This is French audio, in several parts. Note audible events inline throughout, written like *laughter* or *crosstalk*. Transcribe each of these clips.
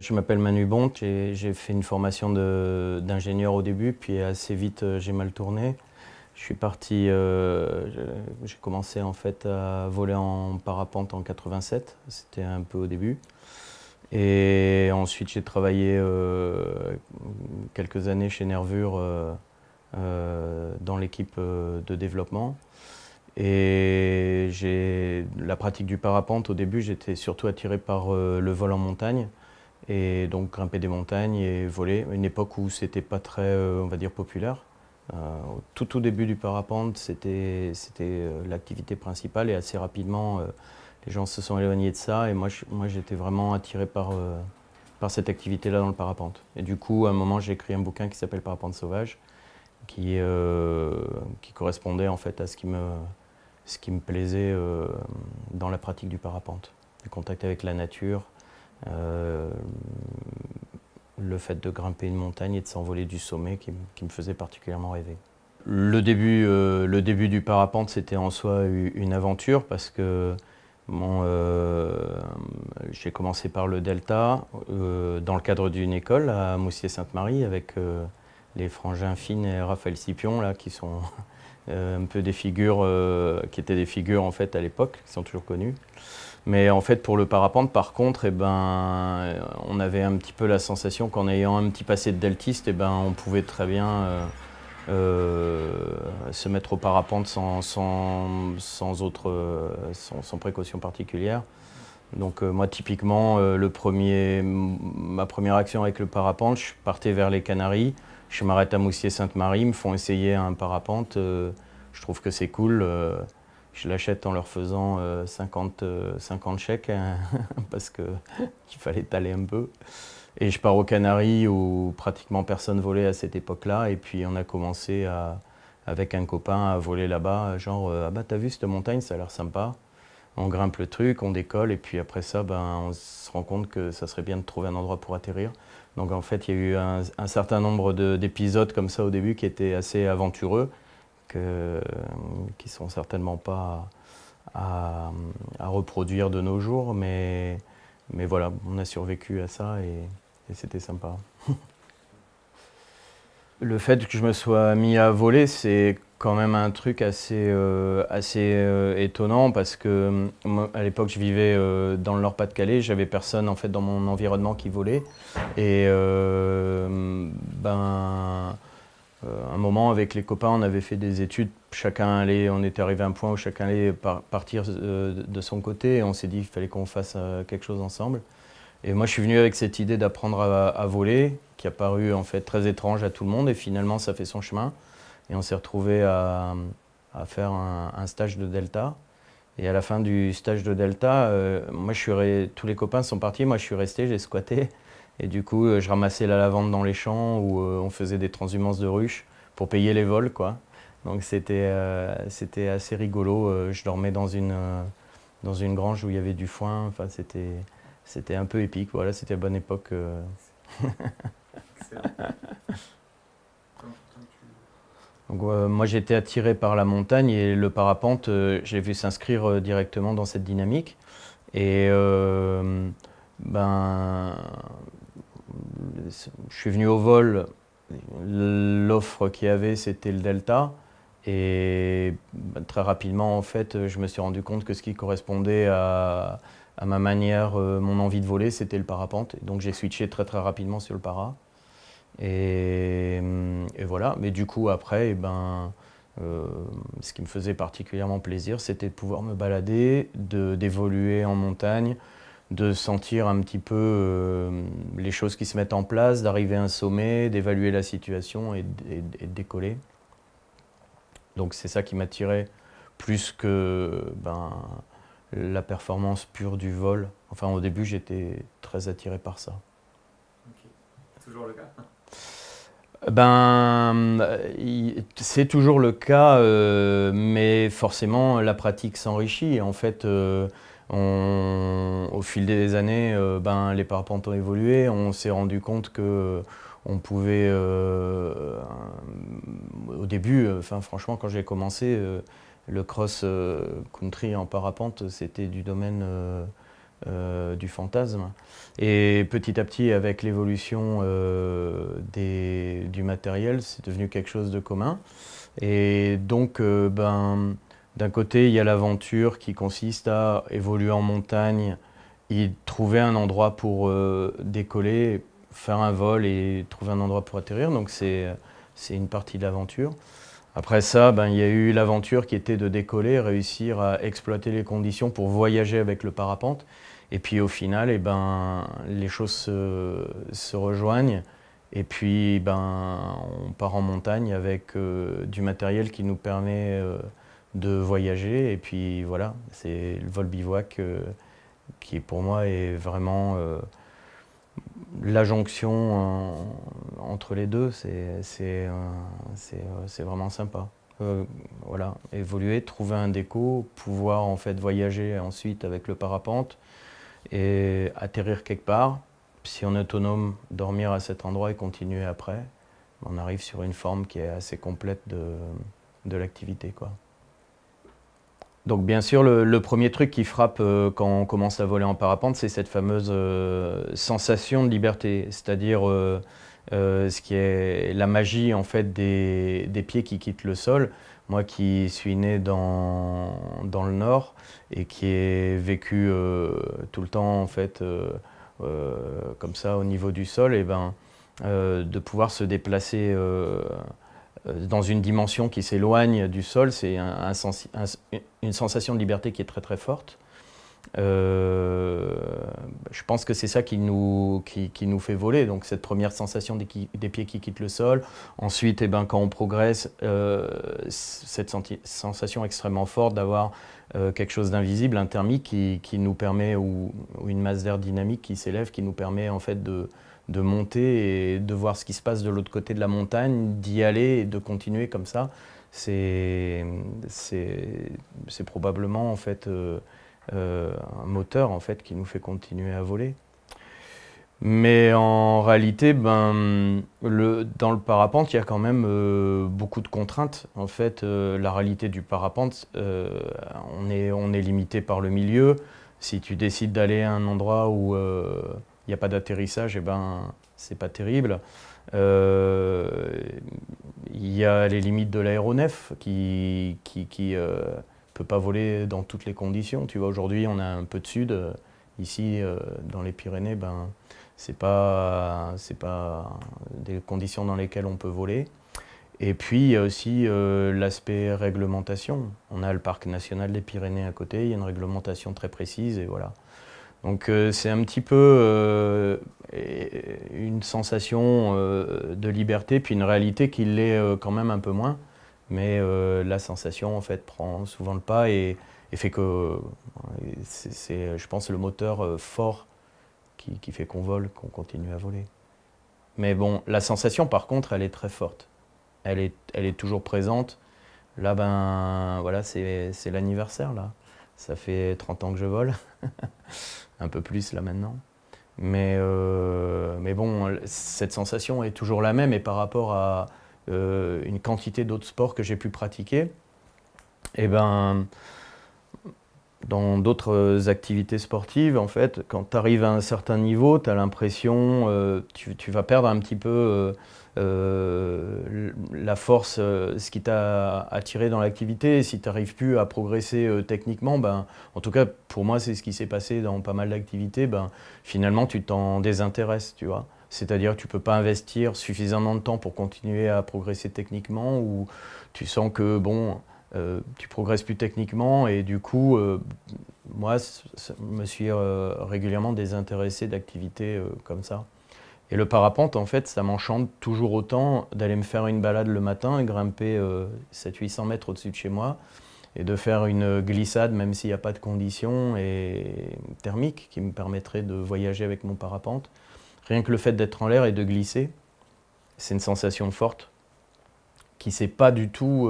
Je m'appelle Manu Bont, j'ai fait une formation d'ingénieur au début, puis assez vite euh, j'ai mal tourné. Je suis parti, euh, j'ai commencé en fait à voler en parapente en 87, c'était un peu au début. Et ensuite j'ai travaillé euh, quelques années chez Nervure dans l'équipe de développement. Et la pratique du parapente, au début j'étais surtout attiré par le vol en montagne et donc grimper des montagnes et voler. Une époque où c'était pas très, euh, on va dire, populaire. Euh, tout au début du parapente, c'était euh, l'activité principale et assez rapidement, les gens se sont éloignés de ça et moi, j'étais vraiment attiré par, par cette activité-là dans le parapente. Et du coup, à un moment, j'ai écrit un bouquin qui s'appelle Parapente sauvage, qui, qui correspondait en fait à ce qui me, ce qui me plaisait dans la pratique du parapente, le contact avec la nature, euh, le fait de grimper une montagne et de s'envoler du sommet qui, me faisait particulièrement rêver. Le début, euh, le début du parapente, c'était en soi une aventure parce que euh, j'ai commencé par le delta dans le cadre d'une école à Moussier-Sainte-Marie avec les frangins Fine et Raphaël Scipion là, qui sont *laughs* un peu des figures qui étaient des figures en fait à l'époque, qui sont toujours connues. Mais en fait, pour le parapente, par contre, eh ben, euh, on avait un petit peu la sensation qu'en ayant un petit passé de deltiste, eh ben, on pouvait très bien euh, euh, se mettre au parapente sans, sans, autre, sans, précaution particulière. Donc moi, typiquement, le premier, ma première action avec le parapente, je partais vers les Canaries, je m'arrête à Moussier-Sainte-Marie, me font essayer un parapente, je trouve que c'est cool je l'achète en leur faisant 50, euh, euh, chèques hein, *laughs* parce *laughs* qu'il fallait aller un peu. Et je pars aux Canaries où pratiquement personne volait à cette époque-là. Et puis on a commencé avec un copain à voler là-bas, genre euh, ah bah t'as vu cette montagne, ça a l'air sympa. On grimpe le truc, on décolle et puis après ça, ben, on se rend compte que ça serait bien de trouver un endroit pour atterrir. Donc en fait, il y a eu un certain nombre d'épisodes comme ça au début qui étaient assez aventureux que, euh, qui ne sont certainement pas à, reproduire de nos jours, mais, mais voilà, on a survécu à ça et, c'était sympa. *laughs* Le fait que je me sois mis à voler, c'est quand même un truc assez, euh, assez euh, étonnant parce que à l'époque je vivais dans le Nord-Pas-de-Calais, j'avais personne en fait dans mon environnement qui volait et ben euh, un moment, avec les copains, on avait fait des études. Chacun allait, on était arrivé à un point où chacun allait partir euh, de son côté. Et on s'est dit qu'il fallait qu'on fasse euh, quelque chose ensemble. Et moi, je suis venu avec cette idée d'apprendre à, voler, qui a paru en fait très étrange à tout le monde. Et finalement, ça fait son chemin. Et on s'est retrouvé à, faire un, stage de Delta. Et à la fin du stage de Delta, moi, tous les copains sont partis. Moi, je suis resté, j'ai squatté. Et du coup, euh, je ramassais la lavande dans les champs où euh, on faisait des transhumances de ruches pour payer les vols, quoi. Donc c'était euh, c'était assez rigolo. je dormais dans une, dans une grange où il y avait du foin. Enfin, c'était c'était un peu épique. Voilà, c'était la bonne époque. *laughs* Donc, moi j'étais attiré par la montagne et le parapente, j'ai vu s'inscrire directement dans cette dynamique. Et ben, je suis venu au vol, l'offre qu'il y avait, c'était le Delta. Et ben, très rapidement, en fait, je me suis rendu compte que ce qui correspondait à, ma manière, euh, mon envie de voler, c'était le parapente. donc j'ai switché très très rapidement sur le para. Et, voilà. Mais du coup, après, et eh ben, euh, ce qui me faisait particulièrement plaisir, c'était de pouvoir me balader, d'évoluer en montagne, de sentir un petit peu euh, les choses qui se mettent en place, d'arriver à un sommet, d'évaluer la situation et, de décoller. Donc c'est ça qui m'attirait plus que ben, la performance pure du vol. Enfin au début j'étais très attiré par ça. C'est Toujours le cas ben, c'est toujours le cas, euh, mais forcément la pratique s'enrichit. En fait, euh, au fil des années, euh, ben, les parapentes ont évolué. On s'est rendu compte que euh, on pouvait, euh, au début, franchement, quand j'ai commencé, le cross country en parapente, c'était du domaine du fantasme. Et petit à petit, avec l'évolution du matériel, c'est devenu quelque chose de commun. Et donc, ben d'un côté, il y a l'aventure qui consiste à évoluer en montagne, y trouver un endroit pour euh, décoller, faire un vol et trouver un endroit pour atterrir. Donc c'est une partie de l'aventure. Après ça, ben, il y a eu l'aventure qui était de décoller, réussir à exploiter les conditions pour voyager avec le parapente. Et puis au final, et eh ben, les choses se, rejoignent. Et puis ben, on part en montagne avec euh, du matériel qui nous permet euh, de voyager. Et puis voilà, c'est le vol bivouac euh, qui pour moi est vraiment euh, la jonction euh, entre les deux. C'est vraiment sympa. voilà, évoluer, trouver un déco, pouvoir en fait voyager ensuite avec le parapente et atterrir quelque part. Si on est autonome, dormir à cet endroit et continuer après, on arrive sur une forme qui est assez complète de, de l'activité. quoi. Donc bien sûr, le, premier truc qui frappe euh, quand on commence à voler en parapente, c'est cette fameuse euh, sensation de liberté, c'est-à-dire euh, ce qui est la magie en fait des, pieds qui quittent le sol. Moi qui suis né dans, le Nord et qui ai vécu tout le temps en fait comme ça au niveau du sol, et eh ben, de pouvoir se déplacer euh, dans une dimension qui s'éloigne du sol, c'est un, une sensation de liberté qui est très très forte. Euh, je pense que c'est ça qui nous, qui, nous fait voler, donc cette première sensation des, pieds qui quittent le sol. Ensuite, et eh ben, quand on progresse, euh, cette sensation extrêmement forte d'avoir quelque chose d'invisible, un thermique qui, qui, nous permet, ou, ou une masse d'air dynamique qui s'élève, qui nous permet en fait de, de monter et de voir ce qui se passe de l'autre côté de la montagne, d'y aller et de continuer comme ça, c'est probablement en fait euh, euh, un moteur en fait qui nous fait continuer à voler. Mais en réalité, ben, le, dans le parapente, il y a quand même euh, beaucoup de contraintes. En fait, la réalité du parapente, on, est, on est limité par le milieu. Si tu décides d'aller à un endroit où il n'y a pas d'atterrissage, et eh n'est ben c'est pas terrible. Euh, il y a les limites de l'aéronef qui qui, euh, peut pas voler dans toutes les conditions. Tu vois aujourd'hui on a un peu de sud ici euh, dans les Pyrénées, ben c'est pas pas des conditions dans lesquelles on peut voler. Et puis il y a aussi l'aspect réglementation. On a le parc national des Pyrénées à côté, il y a une réglementation très précise et voilà. Donc euh, c'est un petit peu euh, une sensation euh, de liberté, puis une réalité qui l'est quand même un peu moins. Mais la sensation en fait prend souvent le pas et, fait que c'est, je pense, le moteur fort qui, fait qu'on vole, qu'on continue à voler. Mais bon, la sensation par contre, elle est très forte. Elle est, elle est toujours présente. Là, ben voilà, c'est l'anniversaire là. Ça fait 30 ans que je vole, *laughs* un peu plus là maintenant. Mais, euh, mais bon, cette sensation est toujours la même et par rapport à euh, une quantité d'autres sports que j'ai pu pratiquer, eh ben, dans d'autres euh, activités sportives, en fait, quand tu arrives à un certain niveau, euh, tu as l'impression que tu, vas perdre un petit peu euh, la force, ce qui t'a attiré dans l'activité. Si tu n'arrives plus à progresser techniquement, ben, en tout cas, pour moi, c'est ce qui s'est passé dans pas mal d'activités, ben, finalement, tu t'en désintéresses, tu vois. C'est-à-dire que tu ne peux pas investir suffisamment de temps pour continuer à progresser techniquement ou tu sens que, bon, euh, tu progresses plus techniquement et du coup, euh, moi, je me suis euh, régulièrement désintéressé d'activités comme ça. Et le parapente, en fait, ça m'enchante toujours autant d'aller me faire une balade le matin et grimper 700-800 mètres au-dessus de chez moi et de faire une glissade, même s'il n'y a pas de conditions et thermiques qui me permettraient de voyager avec mon parapente. Rien que le fait d'être en l'air et de glisser, c'est une sensation forte qui ne s'est pas du tout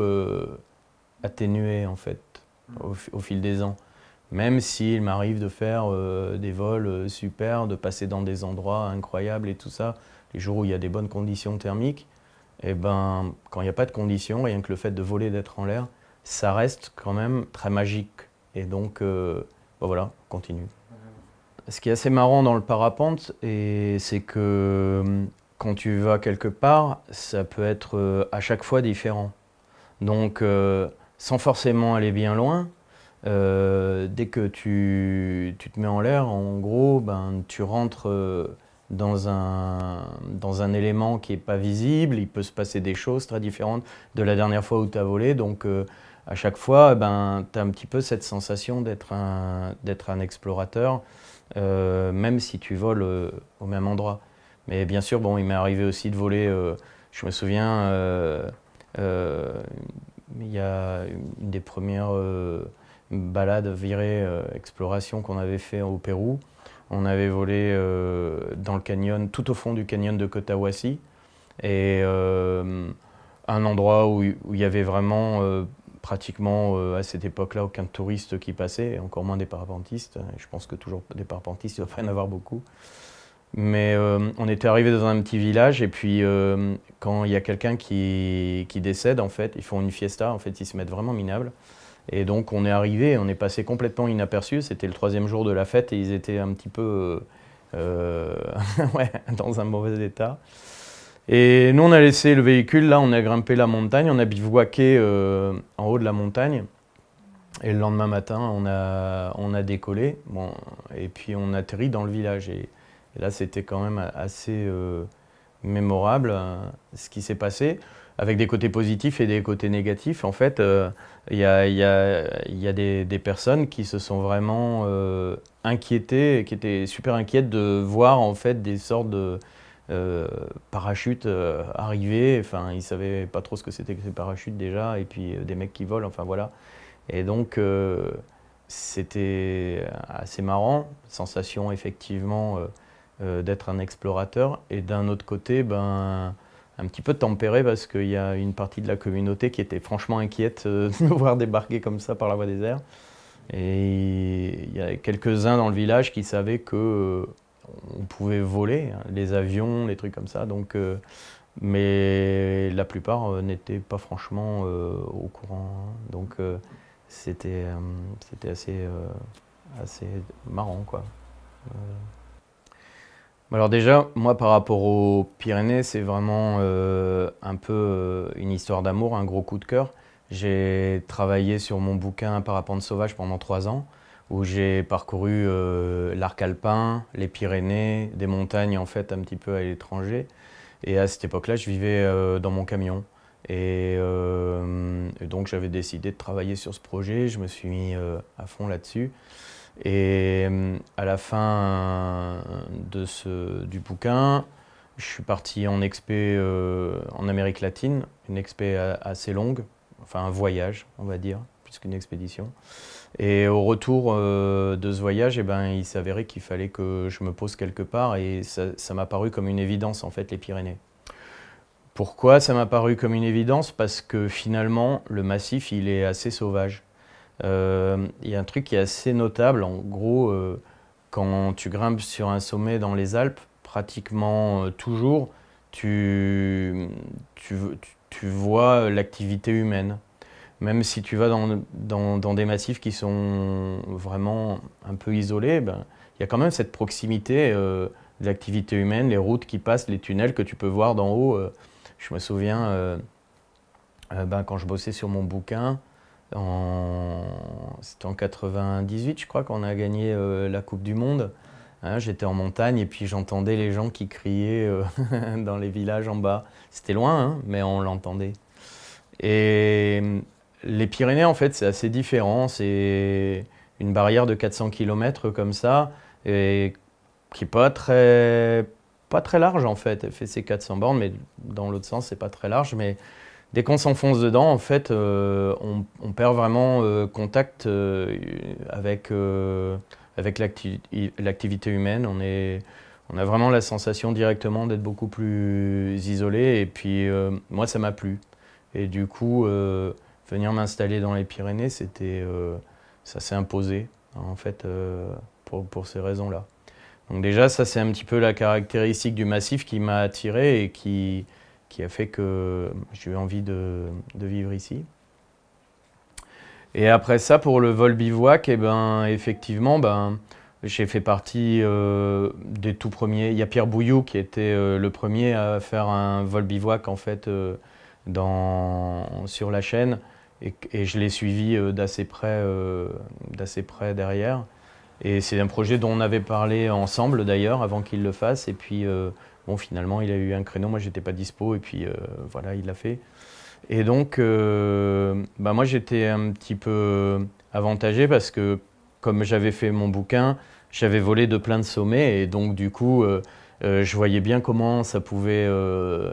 atténué en fait au, fil des ans. Même s'il m'arrive de faire euh, des vols euh, super, de passer dans des endroits incroyables et tout ça, les jours où il y a des bonnes conditions thermiques, et eh ben, quand il n'y a pas de conditions, rien que le fait de voler, d'être en l'air, ça reste quand même très magique. Et donc, euh, ben voilà, continue. Mm-hmm. Ce qui est assez marrant dans le parapente, c'est que hum, quand tu vas quelque part, ça peut être à chaque fois différent. Donc, sans forcément aller bien loin, euh, dès que tu, te mets en l'air, en gros, ben, tu rentres euh, dans un, dans un élément qui n'est pas visible, il peut se passer des choses très différentes de la dernière fois où tu as volé. Donc, euh, à chaque fois, ben, tu as un petit peu cette sensation d'être un, un explorateur, même si tu voles au même endroit. Mais bien sûr, bon, il m'est arrivé aussi de voler, je me souviens, il y a une des premières euh, balades virées euh, exploration qu'on avait fait au Pérou. On avait volé euh, dans le canyon, tout au fond du canyon de Cotahuasi. Et un endroit où il y avait vraiment pratiquement à cette époque-là aucun touriste qui passait, encore moins des parapentistes. Je pense que toujours des parapentistes, il ne doit pas en avoir beaucoup. Mais euh, on était arrivé dans un petit village et puis euh, quand il y a quelqu'un qui, qui, décède, en fait, ils font une fiesta, en fait, ils se mettent vraiment minables. Et donc on est arrivé, on est passé complètement inaperçu. C'était le troisième jour de la fête et ils étaient un petit peu euh, *laughs* dans un mauvais état. Et nous on a laissé le véhicule, là on a grimpé la montagne, on a bivouaqué en haut de la montagne. Et le lendemain matin, on a, on a décollé bon, et puis on a atterrit dans le village. Et, là, c'était quand même assez euh, mémorable euh, ce qui s'est passé, avec des côtés positifs et des côtés négatifs. En fait, euh, il y a, y a, y a des, des, personnes qui se sont vraiment inquiétées, qui étaient super inquiètes de voir en fait des sortes de... parachutes arriver. Ils enfin ils savaient pas trop ce que c'était que ces parachutes déjà, et puis des mecs qui volent, enfin voilà. Et donc c'était assez marrant, sensation effectivement euh, d'être un explorateur et d'un autre côté, ben, un petit peu tempéré parce qu'il y a une partie de la communauté qui était franchement inquiète euh, *laughs* de nous voir débarquer comme ça par la voie des airs. Et il y a quelques-uns dans le village qui savaient que euh, on pouvait voler hein, les avions, les trucs comme ça. Donc, mais la plupart n'étaient pas franchement au courant. Hein. Donc c'était assez, assez marrant quoi. Alors déjà, moi par rapport aux Pyrénées, c'est vraiment euh, un peu euh, une histoire d'amour, un gros coup de cœur. J'ai travaillé sur mon bouquin Parapente sauvage pendant trois ans, où j'ai parcouru euh, l'arc alpin, les Pyrénées, des montagnes en fait un petit peu à l'étranger. Et à cette époque-là, je vivais dans mon camion. et donc j'avais décidé de travailler sur ce projet, je me suis mis à fond là-dessus. Et euh, à la fin de ce, du bouquin, je suis parti en expé euh, en Amérique latine, une expé assez longue, enfin un voyage, on va dire, plus qu'une expédition. Et au retour euh, de ce voyage, et eh ben, il s'avérait qu'il fallait que je me pose quelque part et ça m'a paru comme une évidence, en fait, les Pyrénées. Pourquoi ça m'a paru comme une évidence Parce que finalement, le massif, il est assez sauvage. Euh, il y a un truc qui est assez notable. En gros, euh, quand tu grimpes sur un sommet dans les Alpes, pratiquement euh, toujours, tu, tu, vois l'activité humaine. Même si tu vas dans, dans, dans, des massifs qui sont vraiment un peu isolés, ben, il y a quand même cette proximité de l'activité humaine, les routes qui passent, les tunnels que tu peux voir d'en haut. je me souviens, ben, quand je bossais sur mon bouquin, en... C'était en 98, je crois, qu'on a gagné euh, la Coupe du Monde. Hein, j'étais en montagne et puis j'entendais les gens qui criaient euh, *laughs* dans les villages en bas. C'était loin, hein, mais on l'entendait. Et les Pyrénées, en fait, c'est assez différent. C'est une barrière de 400 km comme ça, et qui n'est pas très, pas très large, en fait. Elle fait ses 400 bornes, mais dans l'autre sens, c'est pas très large. Mais dès qu'on s'enfonce dedans, en fait, euh, on, perd vraiment euh, contact euh, avec, avec l'activité humaine. On, est, on a vraiment la sensation directement d'être beaucoup plus isolé. Et puis, moi, ça m'a plu. Et du coup, venir m'installer dans les Pyrénées, c'était, ça s'est imposé, hein, en fait, pour, pour ces raisons-là. Donc déjà, ça, c'est un petit peu la caractéristique du massif qui m'a attiré et qui, qui a fait que j'ai eu envie de, vivre ici. Et après ça, pour le vol bivouac, eh ben, effectivement, ben, j'ai fait partie euh, des tout premiers. Il y a Pierre Bouillou qui était euh, le premier à faire un vol bivouac en fait euh, dans, sur la chaîne et, et je l'ai suivi d'assez près, d'assez près derrière. Et c'est un projet dont on avait parlé ensemble d'ailleurs avant qu'il le fasse. Et puis Bon, finalement, il a eu un créneau, moi, j'étais pas dispo, et puis euh, voilà, il l'a fait. Et donc, euh, bah, moi, j'étais un petit peu avantagé parce que, comme j'avais fait mon bouquin, j'avais volé de plein de sommets, et donc, du coup, euh, je voyais bien comment ça pouvait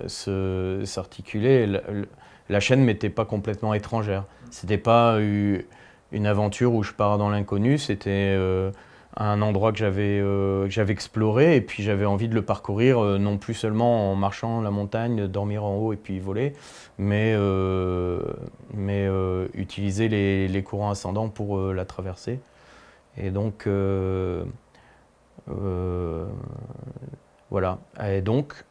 s'articuler la chaîne m'était pas complètement étrangère. C'était pas une aventure où je pars dans l'inconnu, c'était un endroit euh, que j'avais exploré et puis j'avais envie de le parcourir euh, non plus seulement en marchant la montagne, dormir en haut et puis voler, mais, euh, mais utiliser les, courants ascendants pour la traverser. Et donc voilà. Et donc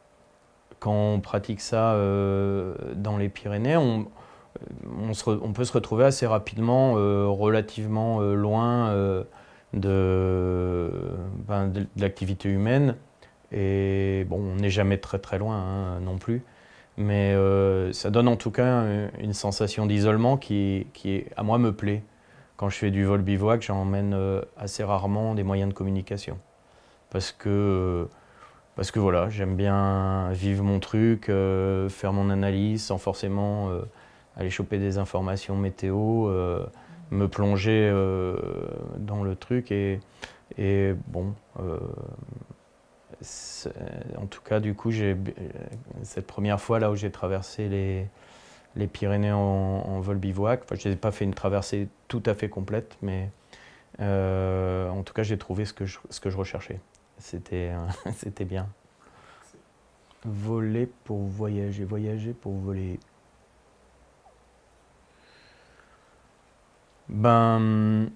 quand on pratique ça dans les Pyrénées, on, on, peut se retrouver assez rapidement relativement loin ben, de, de, l'activité humaine. Et bon, on n'est jamais très très loin hein, non plus. Mais euh, ça donne en tout cas une, sensation d'isolement qui, qui, à moi, me plaît. Quand je fais du vol bivouac, j'emmène euh, assez rarement des moyens de communication. Parce que, euh, parce que voilà, j'aime bien vivre mon truc, faire mon analyse sans forcément aller choper des informations météo me plonger euh, dans le truc. Et, et bon, euh, en tout cas, du coup, j'ai cette première fois là où j'ai traversé les, les Pyrénées en, vol bivouac, enfin, je n'ai pas fait une traversée tout à fait complète, mais euh, en tout cas, j'ai trouvé ce que je, ce que je recherchais. C'était *laughs* bien. Voler pour voyager, voyager pour voler. Ben,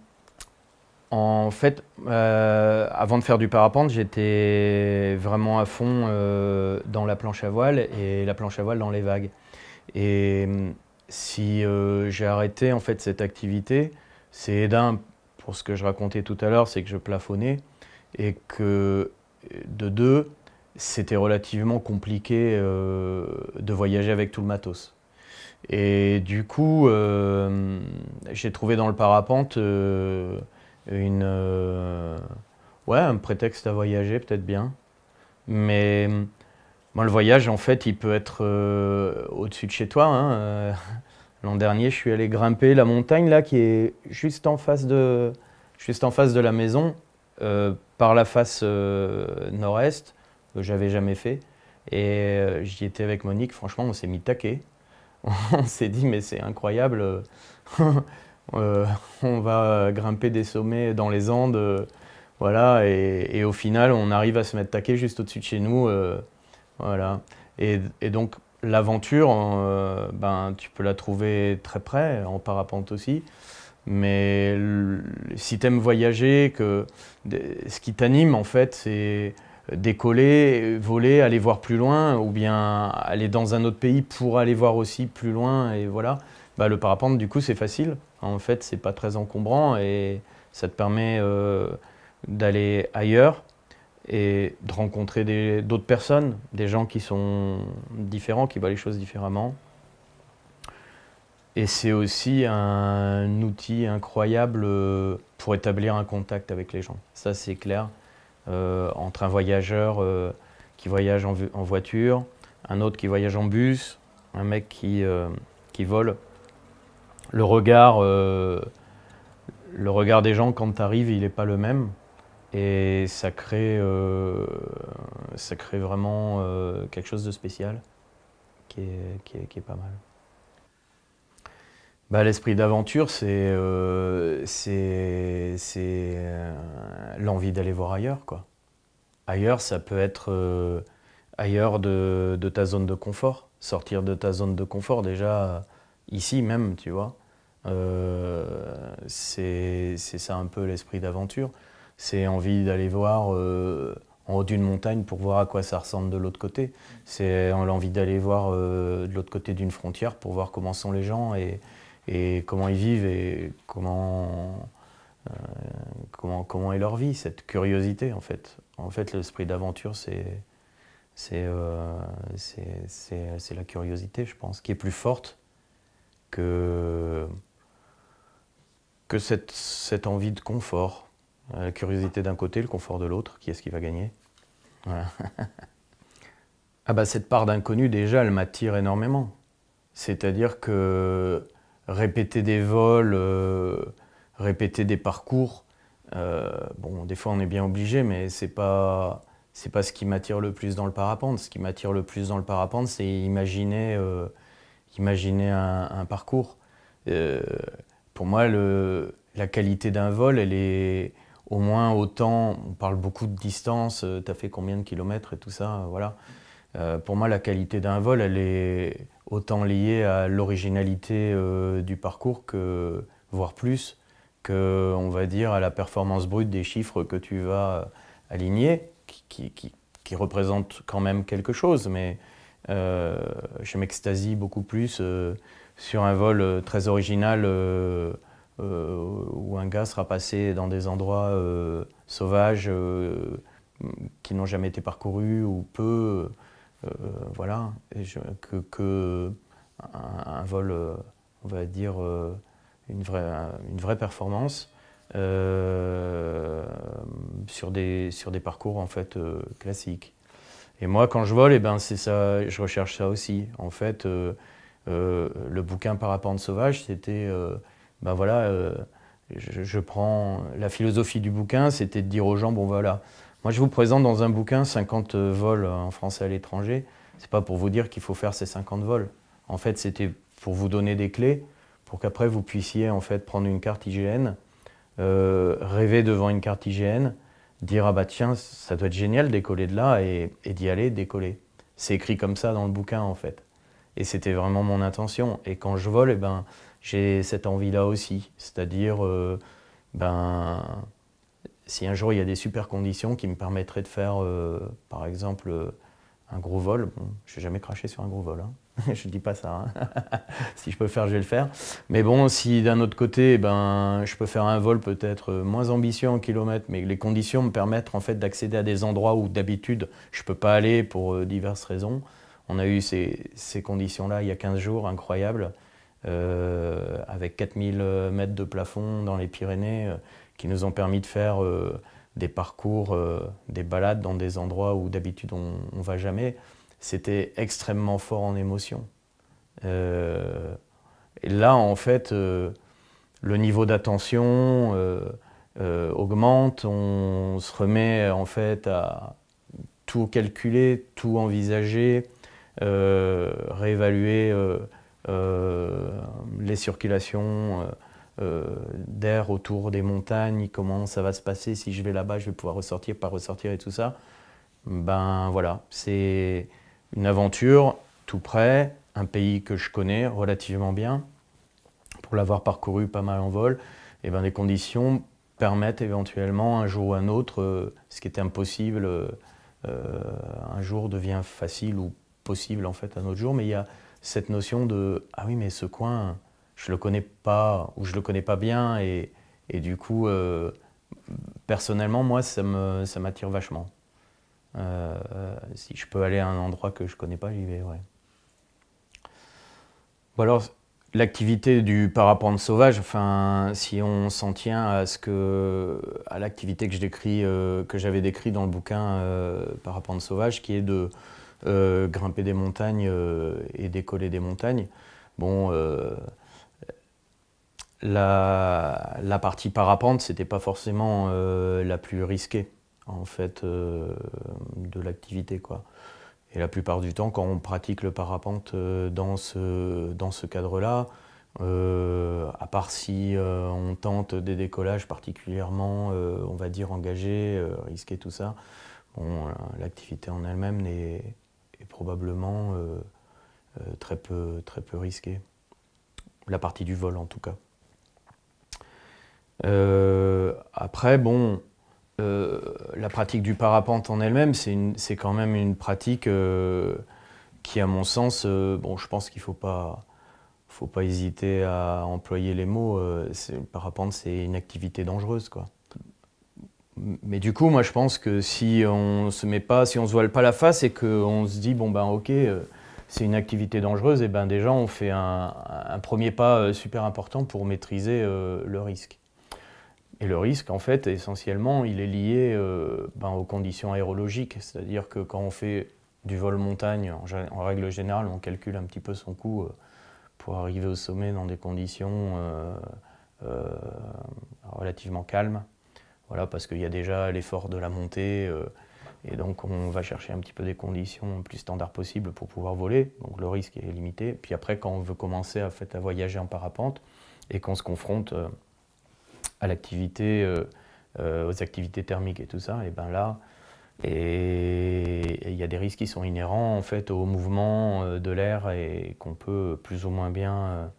en fait, euh, avant de faire du parapente, j'étais vraiment à fond euh, dans la planche à voile et la planche à voile dans les vagues. Et euh, si j'ai arrêté en fait cette activité, c'est d'un pour ce que je racontais tout à l'heure, c'est que je plafonnais et que de deux, c'était relativement compliqué de voyager avec tout le matos. Et du coup, euh, j'ai trouvé dans le parapente euh, une, euh, ouais, un prétexte à voyager, peut-être bien. Mais le voyage, en fait, il peut être au-dessus de chez toi. Hein, L'an dernier, je suis allé grimper la montagne là, qui est juste en face de, juste en face de la maison, par la face nord-est, que j'avais jamais fait. Et j'y étais avec Monique, franchement, on s'est mis taquet. *laughs* on s'est dit mais c'est incroyable, euh, *laughs* euh, on va grimper des sommets dans les Andes, euh, voilà, et, au final on arrive à se mettre taquet juste au-dessus de chez nous, voilà. Et, et donc l'aventure, ben, tu peux la trouver très près, en parapente aussi. Mais si tu aimes voyager, que, ce qui t'anime en fait, c'est décoller, voler, aller voir plus loin, ou bien aller dans un autre pays pour aller voir aussi plus loin, et voilà. Bah, le parapente, du coup, c'est facile. En fait, c'est pas très encombrant et ça te permet euh, d'aller ailleurs et de rencontrer d'autres personnes, des gens qui sont différents, qui voient les choses différemment. Et c'est aussi un outil incroyable euh, pour établir un contact avec les gens. Ça, c'est clair. Euh, entre un voyageur euh, qui voyage en, voiture, un autre qui voyage en bus, un mec qui, euh, qui vole. Le regard, le regard des gens quand tu arrives, il n'est pas le même. Et ça crée, ça crée vraiment quelque chose de spécial qui est pas mal. Bah, l'esprit d'aventure, c'est euh, euh, l'envie d'aller voir ailleurs. Quoi. Ailleurs, ça peut être euh, ailleurs de, ta zone de confort. Sortir de ta zone de confort, déjà ici même, tu vois. c'est ça un peu l'esprit d'aventure. C'est envie d'aller voir en haut d'une montagne pour voir à quoi ça ressemble de l'autre côté. C'est l'envie d'aller voir de l'autre côté d'une frontière pour voir comment sont les gens et, et comment ils vivent et comment, euh, comment, comment est leur vie, cette curiosité en fait. En fait, l'esprit d'aventure, euh, c'est c'est la curiosité, je pense, qui est plus forte que, que cette, cette envie de confort. Euh, la curiosité d'un côté, le confort de l'autre, qui est-ce qui va gagner *laughs* Ah bah cette part d'inconnu, déjà, elle m'attire énormément. C'est-à-dire que répéter des vols, euh, répéter des parcours. Euh, bon, des fois on est bien obligé, mais c'est pas pas ce qui m'attire le plus dans le parapente. Ce qui m'attire le plus dans le parapente, c'est imaginer, euh, un, parcours. pour moi, la qualité d'un vol, elle est au moins autant. On parle beaucoup de distance. tu as fait combien de kilomètres et tout ça, voilà. Euh, pour moi, la qualité d'un vol, elle est autant liée à l'originalité euh, du parcours que, voire plus, que, on va dire, à la performance brute des chiffres que tu vas euh, aligner, qui, représente quand même quelque chose. Mais je m'extasie beaucoup plus sur un vol très original où un gars sera passé dans des endroits sauvages qui n'ont jamais été parcourus ou peu. Euh, voilà, et que, un, vol, euh, on va dire, euh, une vraie, une vraie performance sur, des, sur des parcours en fait classiques. Et moi, quand je vole, eh ben, c'est ça, je recherche ça aussi. En fait, le bouquin Parapente sauvage, c'était, ben voilà, je, prends la philosophie du bouquin, c'était de dire aux gens, bon voilà, moi, je vous présente dans un bouquin 50 vols en français à l'étranger. C'est pas pour vous dire qu'il faut faire ces 50 vols. En fait, c'était pour vous donner des clés pour qu'après vous puissiez en fait prendre une carte IGN, euh, rêver devant une carte IGN, dire ah bah tiens ça doit être génial décoller de là et, d'y aller décoller. C'est écrit comme ça dans le bouquin en fait. Et c'était vraiment mon intention. Et quand je vole, eh ben, j'ai cette envie-là aussi. C'est-à-dire, euh, ben, si un jour il y a des super conditions qui me permettraient de faire, euh, par exemple, euh, un gros vol, je ne suis jamais craché sur un gros vol, hein. *laughs* je ne dis pas ça. Hein. *laughs* si je peux faire, je vais le faire. Mais bon, si d'un autre côté, eh ben, je peux faire un vol peut-être euh, moins ambitieux en kilomètres, mais les conditions me permettent en fait d'accéder à des endroits où d'habitude je ne peux pas aller pour diverses raisons. On a eu ces, conditions-là il y a 15 jours, incroyables, avec 4000 mètres de plafond dans les Pyrénées qui nous ont permis de faire euh, des parcours, euh, des balades dans des endroits où d'habitude on, ne va jamais. C'était extrêmement fort en émotion. Euh, et là, en fait, le niveau d'attention augmente, on se remet en fait à tout calculer, tout envisager, réévaluer les circulations. Euh, d'air autour des montagnes, comment ça va se passer, si je vais là-bas, je vais pouvoir ressortir, pas ressortir et tout ça. Ben voilà, c'est une aventure tout près, un pays que je connais relativement bien, pour l'avoir parcouru pas mal en vol, et eh ben des conditions permettent éventuellement un jour ou un autre, euh, ce qui était impossible, euh, un jour devient facile ou possible en fait un autre jour, mais il y a cette notion de ah oui mais ce coin, je le connais pas ou je le connais pas bien et, du coup euh, personnellement moi ça me ça m'attire vachement euh, euh, si je peux aller à un endroit que je connais pas j'y vais ouais alors l'activité du parapente sauvage enfin si on s'en tient à ce que à l'activité que je que j'avais décrit dans le bouquin parapente sauvage qui est de grimper des montagnes et décoller des montagnes bon la, partie parapente, c'était pas forcément euh, la plus risquée en fait euh, de l'activité quoi. Et la plupart du temps, quand on pratique le parapente euh, dans ce, dans ce cadre-là, à part si on tente des décollages particulièrement, on va dire, engagés, risqués, tout ça, l'activité en elle-même est, est, probablement très, peu, très peu risquée. La partie du vol, en tout cas. Euh, après, bon, euh, la pratique du parapente en elle-même, c'est quand même une pratique euh, qui, à mon sens, bon, je pense qu'il ne faut pas faut pas hésiter à employer les mots. le parapente, c'est une activité dangereuse, quoi. Mais du coup, moi, je pense que si on se met pas, si on se voile pas la face et qu'on se dit bon ben ok, c'est une activité dangereuse, et ben déjà on fait un, premier pas super important pour maîtriser le risque. Et le risque, en fait, essentiellement, il est lié euh, ben, aux conditions aérologiques. C'est-à-dire que quand on fait du vol montagne, en, règle générale, on calcule un petit peu son coût euh, pour arriver au sommet dans des conditions euh, relativement calmes. Voilà, parce qu'il y a déjà l'effort de la montée. et donc, on va chercher un petit peu des conditions plus standards possibles pour pouvoir voler. Donc, le risque est limité. Puis après, quand on veut commencer à voyager en parapente et qu'on se confronte à l'activité, euh, euh, aux activités thermiques et tout ça, et ben là, il y a des risques qui sont inhérents en fait au mouvement euh, de l'air et qu'on peut plus ou moins bien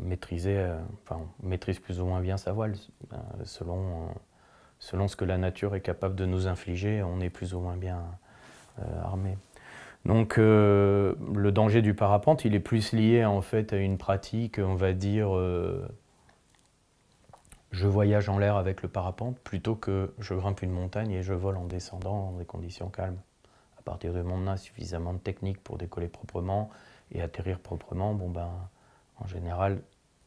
maîtriser, enfin on maîtrise plus ou moins bien sa voile ben, selon, selon ce que la nature est capable de nous infliger, on est plus ou moins bien armé. Donc euh, le danger du parapente, il est plus lié en fait à une pratique, on va dire, euh, je voyage en l'air avec le parapente plutôt que je grimpe une montagne et je vole en descendant dans des conditions calmes. À partir du moment où a suffisamment de technique pour décoller proprement et atterrir proprement, bon ben, en général,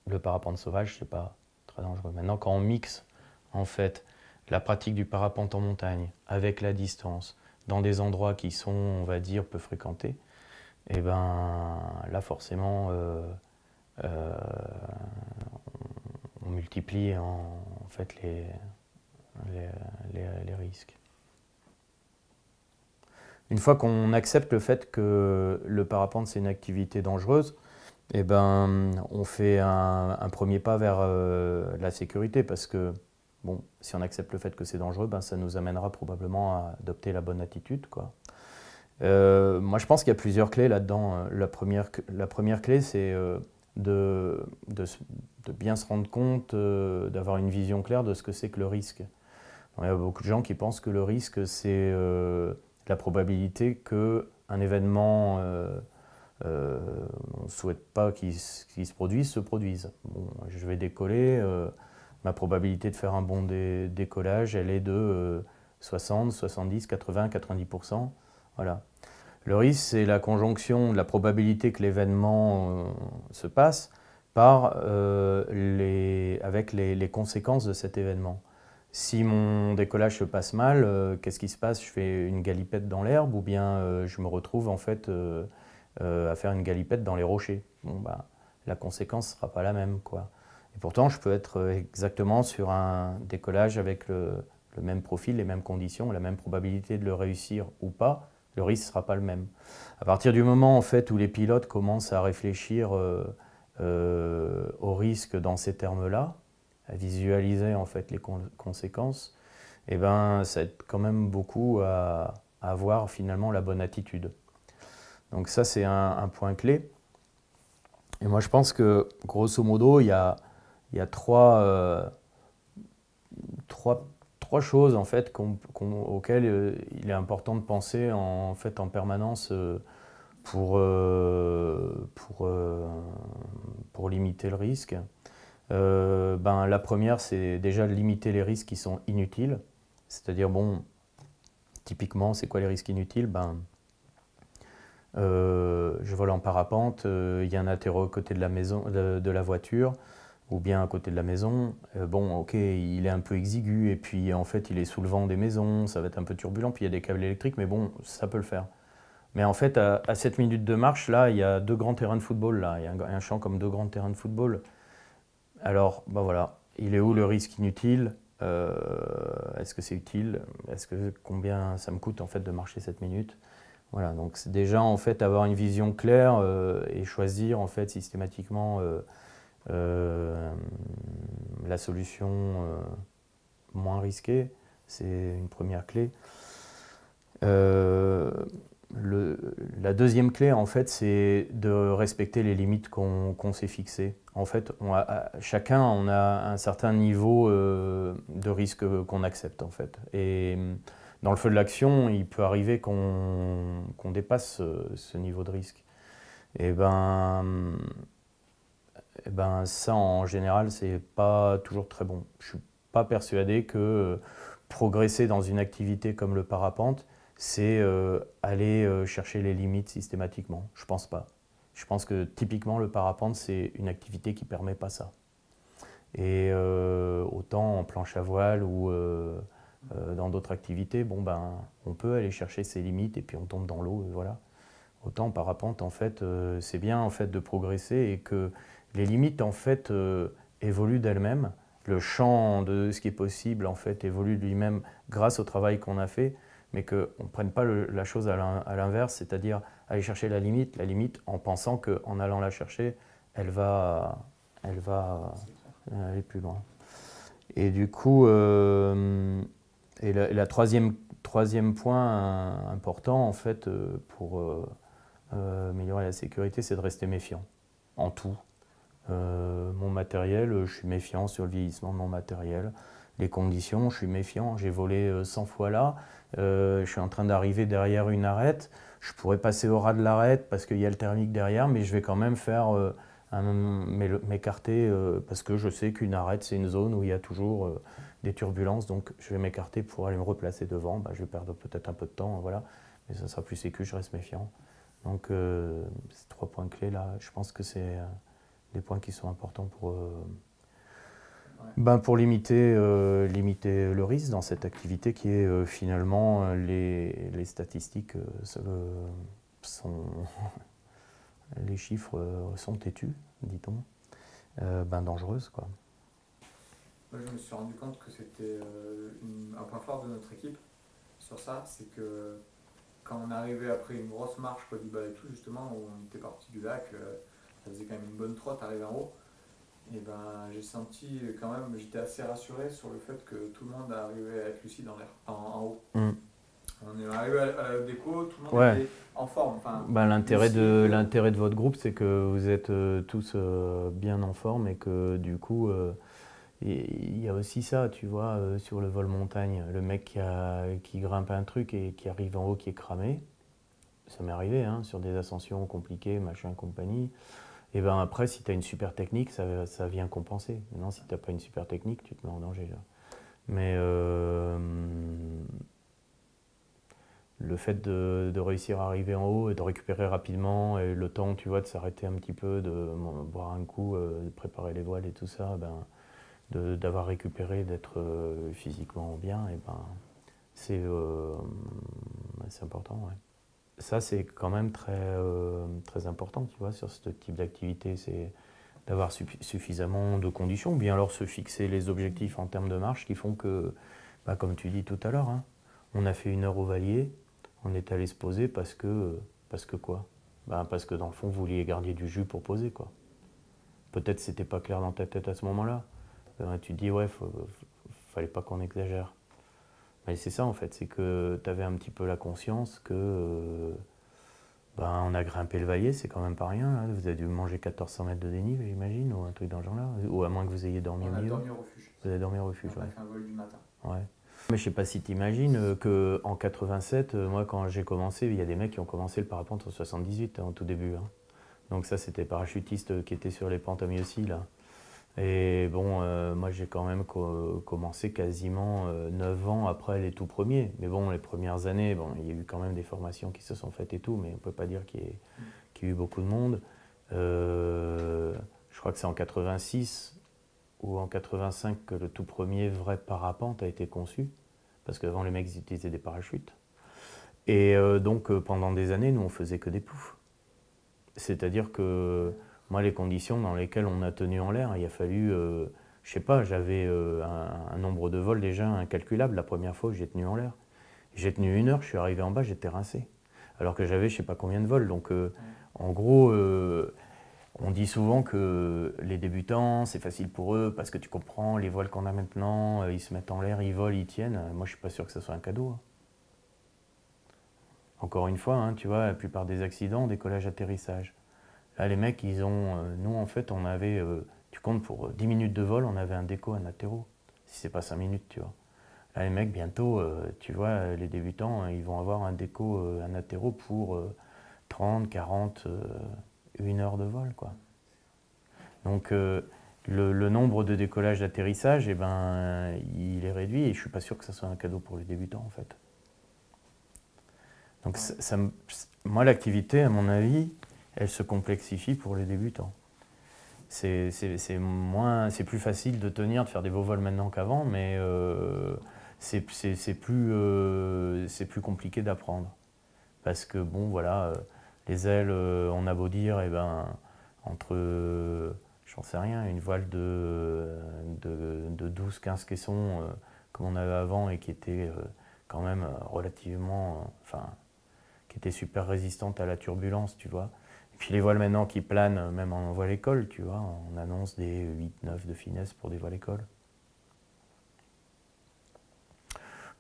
le parapente sauvage, c'est pas très dangereux. Maintenant, quand on mixe en fait la pratique du parapente en montagne avec la distance, dans des endroits qui sont, on va dire, peu fréquentés, et eh ben là forcément, euh, euh, on, multiplie en, fait les, les, risques. Une fois qu'on accepte le fait que le parapente c'est une activité dangereuse, et eh ben, on fait un, premier pas vers euh, la sécurité parce que Bon, si on accepte le fait que c'est dangereux, ben, ça nous amènera probablement à adopter la bonne attitude. Quoi. Euh, moi, je pense qu'il y a plusieurs clés là-dedans. Euh. La première, la première clé, c'est euh, de, bien se rendre compte, d'avoir une vision claire de ce que c'est que le risque. il y a beaucoup de gens qui pensent que le risque, c'est la probabilité qu'un événement euh, on ne souhaite pas qu'il se produise, se produise. Bon, je vais décoller, ma probabilité de faire un bon décollage, elle est de 60, 70, 80, 90%. Voilà. Le risque, c'est la conjonction de la probabilité que l'événement euh, se passe euh, avec les, conséquences de cet événement. Si mon décollage se passe mal, euh, qu'est-ce qui se passe Je fais une galipette dans l'herbe ou bien je me retrouve en fait à faire une galipette dans les rochers. bah, la conséquence ne sera pas la même. quoi. Et pourtant, je peux être euh, exactement sur un décollage avec le, même profil, les mêmes conditions, la même probabilité de le réussir ou pas, le risque ne sera pas le même. À partir du moment en fait, où les pilotes commencent à réfléchir euh, euh, au risque dans ces termes-là, à visualiser en fait, les conséquences, et eh ben, ça aide quand même beaucoup à, avoir finalement la bonne attitude. Donc ça, c'est un, un, point clé. Et moi, je pense que, grosso modo, il y a il y a trois, euh, choses fait, auxquelles euh, il est important de penser en, fait, en permanence euh, pour, limiter le risque ben, La première, c'est déjà de limiter les risques qui sont inutiles. C'est-à-dire, bon, typiquement, c'est quoi les risques inutiles ben, Je vole en parapente, il y a un atterro à côté de la, maison, de la voiture, ou bien à côté de la maison, euh, bon, ok, il est un peu exigu, et puis en fait, il est sous le vent des maisons, ça va être un peu turbulent, puis il y a des câbles électriques, mais bon, ça peut le faire. Mais en fait, à, à 7 minutes de marche, là, il y a deux grands terrains de football, là, il y a un, champ comme deux grands terrains de football. Alors, ben voilà, il est où le risque inutile euh, Est-ce que c'est utile Est-ce que combien ça me coûte en fait de marcher 7 minutes Voilà, donc déjà en fait avoir une vision claire euh, et choisir en fait systématiquement euh, la solution euh, moins risquée, c'est une première clé. Euh, le, la deuxième clé, en fait, c'est de respecter les limites qu'on s'est fixées. En fait, chacun, on a un certain niveau de risque qu'on accepte, en fait. Et mm, dans le feu de l'action, il peut arriver qu'on dépasse ce, niveau de risque. Et eh ben, mm, eh ben, ça, en général, c'est pas toujours très bon. Je suis pas persuadé que euh, progresser dans une activité comme le parapente, c'est euh, aller euh, chercher les limites systématiquement. Je pense pas. Je pense que typiquement, le parapente, c'est une activité qui permet pas ça. Et autant en planche à voile ou dans d'autres activités, bon ben, on peut aller chercher ses limites et puis on tombe dans l'eau, voilà. Autant en parapente, en fait, c'est bien en fait de progresser et que les limites en fait euh, évoluent d'elles-mêmes. Le champ de ce qui est possible en fait évolue lui-même grâce au travail qu'on a fait, mais qu'on ne prenne pas la chose à l'inverse, c'est-à-dire aller chercher la limite, la limite en pensant qu'en allant la chercher, elle va, elle va euh, aller plus loin. Et du coup, euh, et la, troisième, troisième point important en fait euh, pour améliorer la sécurité, c'est de rester méfiant en tout, euh, mon matériel, euh, je suis méfiant sur le vieillissement de mon matériel. Les conditions, je suis méfiant. J'ai volé 100 euh, fois là. je suis en train d'arriver derrière une arête. Je pourrais passer au ras de l'arête parce qu'il y a le thermique derrière, mais je vais quand même faire m'écarter parce que je sais qu'une arête, c'est une zone où il y a toujours des turbulences. Donc je vais m'écarter pour aller me replacer devant. Bah, je vais perdre peut-être un peu de temps, voilà. mais ça sera plus sécu, je reste méfiant. Donc ces trois points clés là, je pense que c'est des points qui sont importants pour, euh, ben pour limiter, euh, limiter le risque dans cette activité qui est euh, finalement les, les statistiques sont. *laughs* les chiffres sont têtus, dit-on, ben dangereuses. Quoi. Moi, je me suis rendu compte que c'était un point fort de notre équipe sur ça, c'est que quand on arrivait après une grosse marche, quoi, du justement, où on était parti du lac, ça faisait quand même une bonne trotte, arriver en haut. Et ben j'ai senti quand même, j'étais assez rassuré sur le fait que tout le monde arrivait à être lucide en, en, haut. Mm. On est arrivé à, la déco, tout le monde était en forme. Ben, l'intérêt, de, l'intérêt de votre groupe, c'est que vous êtes euh, tous euh, bien en forme et que du coup. Euh, il y a aussi ça, tu vois, sur le vol montagne, le mec qui, qui, grimpe un truc et qui arrive en haut, qui est cramé. Ça m'est arrivé, hein, sur des ascensions compliquées, machin, compagnie. Et ben après, si tu as une super technique, ça, vient compenser. Maintenant, si tu n'as pas une super technique, tu te mets en danger. Mais euh, le fait de, réussir à arriver en haut et de récupérer rapidement et le temps, tu vois, de s'arrêter un petit peu, de boire un coup, euh, de préparer les voiles et tout ça, ben, d'avoir récupéré, d'être euh, physiquement bien, et ben, c'est important ça, c'est quand même très, euh, très important, tu vois, sur ce type d'activité. C'est d'avoir suffisamment de conditions, bien alors se fixer les objectifs en termes de marche qui font que, bah, comme tu dis tout à l'heure, hein, on a fait une heure au Valier, on est allé se poser parce que, parce que quoi bah, Parce que dans le fond, vous vouliez garder du jus pour poser, quoi. Peut-être c'était pas clair dans ta tête à ce moment-là. Euh, tu te dis, ouais, ne fallait pas qu'on exagère. Mais c'est ça en fait, c'est que tu avais un petit peu la conscience que euh, ben, on a grimpé le Vaillé, c'est quand même pas rien. Hein. Vous avez dû manger 1400 mètres de dénivelé, j'imagine, ou un truc dans le genre-là. Ou à moins que vous ayez dormi on au dormi au refuge. Vous avez dormi au refuge, on un vol du matin. Ouais. Mais je sais pas si tu imagines qu'en 87, moi quand j'ai commencé, il y a des mecs qui ont commencé le parapente en 78, en hein, au tout début. Hein. Donc ça, c'était parachutiste euh, qui était sur les pentes à là. Et bon, euh, moi j'ai quand même commencé quasiment euh, neuf 9 ans après les tout premiers. Mais bon, les premières années, bon, il y a eu quand même des formations qui se sont faites et tout, mais on ne peut pas dire qu'il y, a eu beaucoup de monde. Euh, je crois que c'est en 86 ou en 85 que le tout premier vrai parapente a été conçu, parce qu'avant les mecs utilisaient des parachutes. Et donc pendant des années, nous on faisait que des poufs. C'est-à-dire que moi, les conditions dans lesquelles on a tenu en l'air, il a fallu, je euh, je sais pas, j'avais euh, un, nombre de vols déjà incalculable. La première fois, que j'ai tenu en l'air. J'ai tenu une heure, je suis arrivé en bas, j'étais rincé. Alors que j'avais, je sais pas combien de vols. Donc, euh, en gros, on dit souvent que les débutants, c'est facile pour eux parce que tu comprends les vols qu'on a maintenant, ils se mettent en l'air, ils volent, ils tiennent. Moi, je suis pas sûr que ce soit un cadeau. Hein. encore une fois, hein, tu vois, la plupart des accidents, décollage, atterrissage. Là, ah, les mecs, ils ont. Euh, nous, en fait, on avait. Euh, tu comptes pour 10 euh, minutes de vol, on avait un déco, un atéro. Si c'est pas 5 minutes, tu vois. Là, les mecs, bientôt, tu vois, les débutants, ils vont avoir un déco, un atéro pour 30, 40, une heure de vol, quoi. Donc. Le, nombre de décollages d'atterrissage, eh ben, il est réduit et je ne suis pas sûr que ce soit un cadeau pour les débutants en fait. Donc moi l'activité, à mon avis, elle se complexifie pour les débutants. C'est moins, c'est plus facile de tenir, de faire des beaux vols maintenant qu'avant, mais euh, c'est plus, euh, plus compliqué d'apprendre. Parce que bon, voilà, euh, les ailes, euh, on a beau dire, et eh ben, entre, j'en sais rien, une voile de, de, de 12-15 caissons, comme on avait avant et qui était quand même relativement, enfin, qui était super résistante à la turbulence, tu vois. Puis les voiles maintenant qui planent, euh, même en voile école, tu vois, on annonce des 8-9 de finesse pour des voiles école.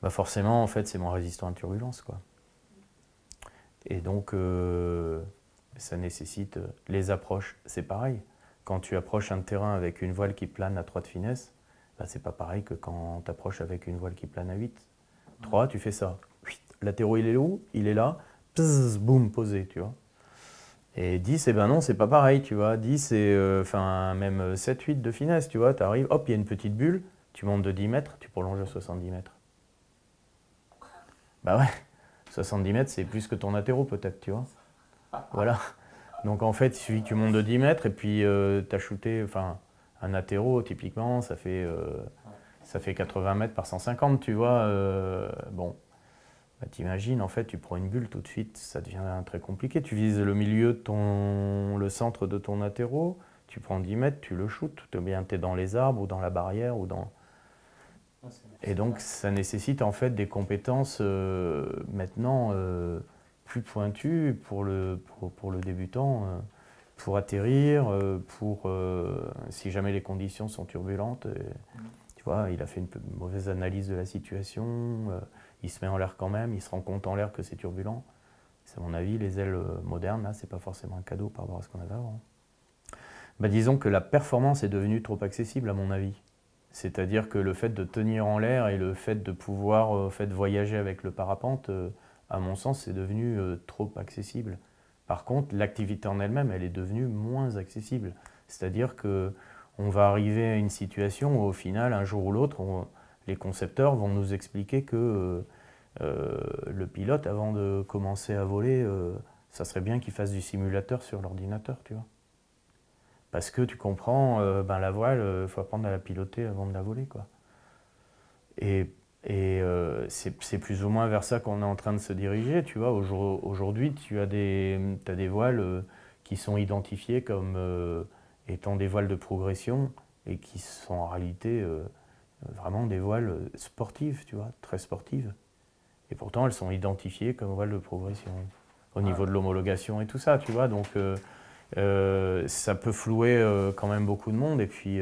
Bah forcément, en fait, c'est moins résistant à la turbulence, quoi. Et donc, euh, ça nécessite euh, les approches. C'est pareil. Quand tu approches un terrain avec une voile qui plane à 3 de finesse, bah, c'est pas pareil que quand tu approches avec une voile qui plane à 8. 3, tu fais ça. Latéraux, il est où Il est là. Boom, boum, posé, tu vois. Et 10, eh ben non, c'est pas pareil, tu vois. 10 c'est euh, même 7, euh, 8 de finesse, tu vois. Tu arrives, hop, il y a une petite bulle, tu montes de 10 mètres, tu prolonges à 70 mètres. Bah ouais, 70 mètres, c'est plus que ton atéro peut-être, tu vois. Voilà. Donc en fait, il suffit que tu montes de 10 mètres et puis euh, tu as shooté, enfin, un atéro typiquement, ça fait, ça fait 80 mètres par 150, tu vois. bon, tu bah, T'imagines, en fait, tu prends une bulle tout de suite, ça devient très compliqué. Tu vises le milieu, ton, le centre de ton atéro, tu prends 10 mètres, tu le shootes, ou bien tu es dans les arbres ou dans la barrière ou dans... Ah, Et donc ça nécessite en fait des compétences euh, maintenant euh, plus pointues pour le, pour, le débutant, euh, pour atterrir, pour si jamais les conditions sont turbulentes. Mm. tu vois, il a fait une mauvaise analyse de la situation il se met en l'air quand même, il se rend compte en l'air que c'est turbulent. C'est à mon avis, les ailes euh, modernes, là, c'est pas forcément un cadeau par rapport à ce qu'on avait avant. Bah, disons que la performance est devenue trop accessible, à mon avis. C'est-à-dire que le fait de tenir en l'air et le fait de pouvoir euh, fait, voyager avec le parapente, euh, à mon sens, c'est devenu trop accessible. Par contre, l'activité en elle-même, elle est devenue moins accessible. C'est-à-dire qu'on va arriver à une situation où, au final, un jour ou l'autre, on, les concepteurs vont nous expliquer que euh, euh, le pilote, avant de commencer à voler, euh, ça serait bien qu'il fasse du simulateur sur l'ordinateur, tu vois. Parce que tu comprends, ben, la voile, il faut apprendre à la piloter avant de la voler, quoi. Et, c'est plus ou moins vers ça qu'on est en train de se diriger, tu vois. Aujourd'hui, tu as des, as des voiles qui sont identifiées comme étant des voiles de progression et qui sont en réalité vraiment des voiles sportives, tu vois, très sportives. Et pourtant, elles sont identifiées comme voiles de progression au ah niveau de l'homologation et tout ça, tu vois. Donc, euh, euh, ça peut flouer euh, quand même beaucoup de monde et puis,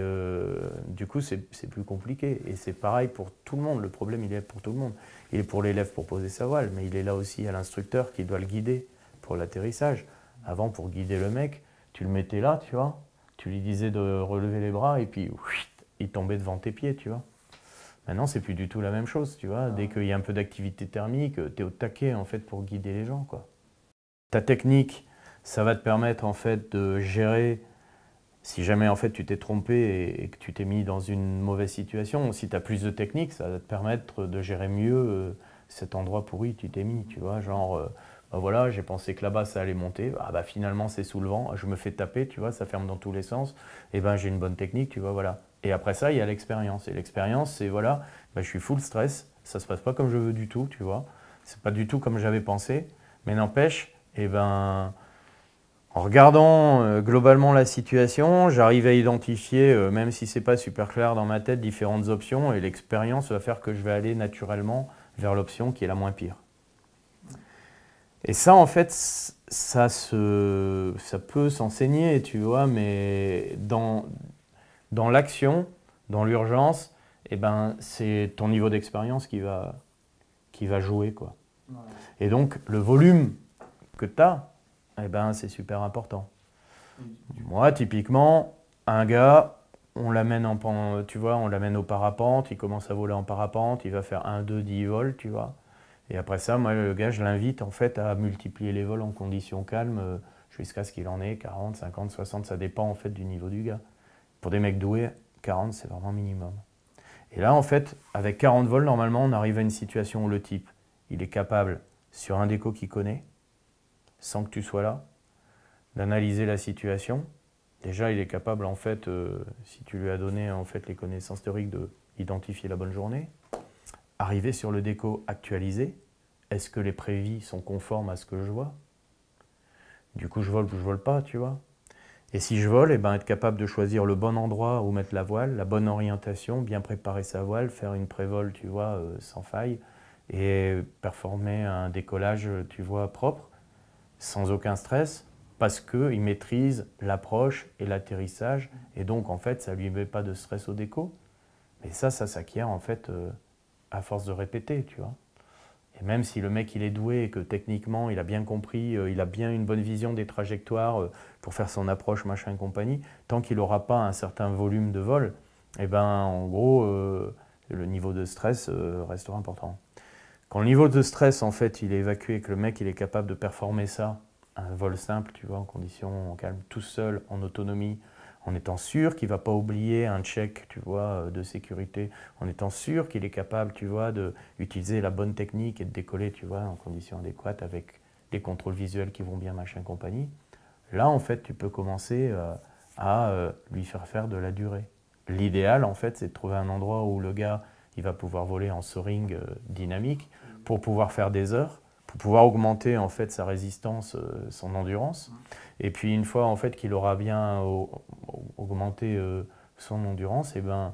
du coup, c'est plus compliqué. Et c'est pareil pour tout le monde. Le problème, il est pour tout le monde. Il est pour l'élève pour poser sa voile, mais il est là aussi à l'instructeur qui doit le guider pour l'atterrissage. Avant, pour guider le mec, tu le mettais là, tu vois. Tu lui disais de relever les bras et puis, il tombait devant tes pieds, tu vois. Maintenant, c'est plus du tout la même chose, tu vois. Dès ah. qu'il y a un peu d'activité thermique, euh, tu es au taquet, en fait, pour guider les gens, quoi. Ta technique, ça va te permettre, en fait, de gérer si jamais, en fait, tu t'es trompé et, que tu t'es mis dans une mauvaise situation. Si tu as plus de technique, ça va te permettre de gérer mieux euh, cet endroit pourri que tu t'es mis, tu vois. Genre, euh, bah voilà, j'ai pensé que là-bas, ça allait monter. Ah, ben, finalement, c'est sous le vent. Je me fais taper, tu vois, ça ferme dans tous les sens. Et eh ben, j'ai une bonne technique, tu vois, voilà. Et après ça, il y a l'expérience. Et l'expérience, c'est voilà, bah, je suis full stress, ça se passe pas comme je veux du tout, tu vois. C'est pas du tout comme j'avais pensé. Mais n'empêche, eh ben, en regardant euh, globalement la situation, j'arrive à identifier, euh, même si c'est pas super clair dans ma tête, différentes options. Et l'expérience va faire que je vais aller naturellement vers l'option qui est la moins pire. Et ça, en fait, ça, se, ça peut s'enseigner, tu vois, mais dans, dans l'action, dans l'urgence, eh ben, c'est ton niveau d'expérience qui va, qui va jouer. Quoi. Et donc, le volume que tu as, eh ben, c'est super important. Moi, typiquement, un gars, on l'amène en tu vois, on l'amène au parapente, il commence à voler en parapente, il va faire 1, 2, 10 vols, tu vois. Et après ça, moi, le gars, je l'invite en fait à multiplier les vols en conditions calmes euh, jusqu'à ce qu'il en ait 40, 50, 60, ça dépend en fait du niveau du gars. Pour des mecs doués, 40, c'est vraiment minimum. Et là, en fait, avec 40 vols, normalement, on arrive à une situation où le type, il est capable, sur un déco qu'il connaît, sans que tu sois là, d'analyser la situation. Déjà, il est capable, en fait, euh, si tu lui as donné en fait les connaissances théoriques, d'identifier la bonne journée. Arriver sur le déco actualisé, est-ce que les prévis sont conformes à ce que je vois Du coup, je vole ou je vole pas, tu vois et si je vole, et eh ben être capable de choisir le bon endroit où mettre la voile, la bonne orientation, bien préparer sa voile, faire une prévole, tu vois, euh, sans faille, et performer un décollage, tu vois, propre, sans aucun stress, parce qu'il maîtrise l'approche et l'atterrissage, et donc en fait, ça lui met pas de stress au déco. Mais ça, ça s'acquiert en fait euh, à force de répéter, tu vois. Et même si le mec il est doué et que techniquement il a bien compris, euh, il a bien une bonne vision des trajectoires euh, pour faire son approche, machin compagnie, tant qu'il n'aura pas un certain volume de vol, eh ben, en gros, euh, le niveau de stress restera important. Quand le niveau de stress en fait il est évacué et que le mec il est capable de performer ça, un vol simple, tu vois, en condition calme, tout seul, en autonomie, en étant sûr qu'il va pas oublier un check, tu vois, euh, de sécurité, en étant sûr qu'il est capable, tu vois, d'utiliser la bonne technique et de décoller, tu vois, en conditions adéquates avec des contrôles visuels qui vont bien, machin, compagnie. Là, en fait, tu peux commencer euh, à euh, lui faire faire de la durée. L'idéal, en fait, c'est de trouver un endroit où le gars, il va pouvoir voler en soaring dynamique pour pouvoir faire des heures pour pouvoir augmenter en fait sa résistance, euh, son endurance. Mmh. Et puis une fois en fait qu'il aura bien augmenté euh, son endurance, eh ben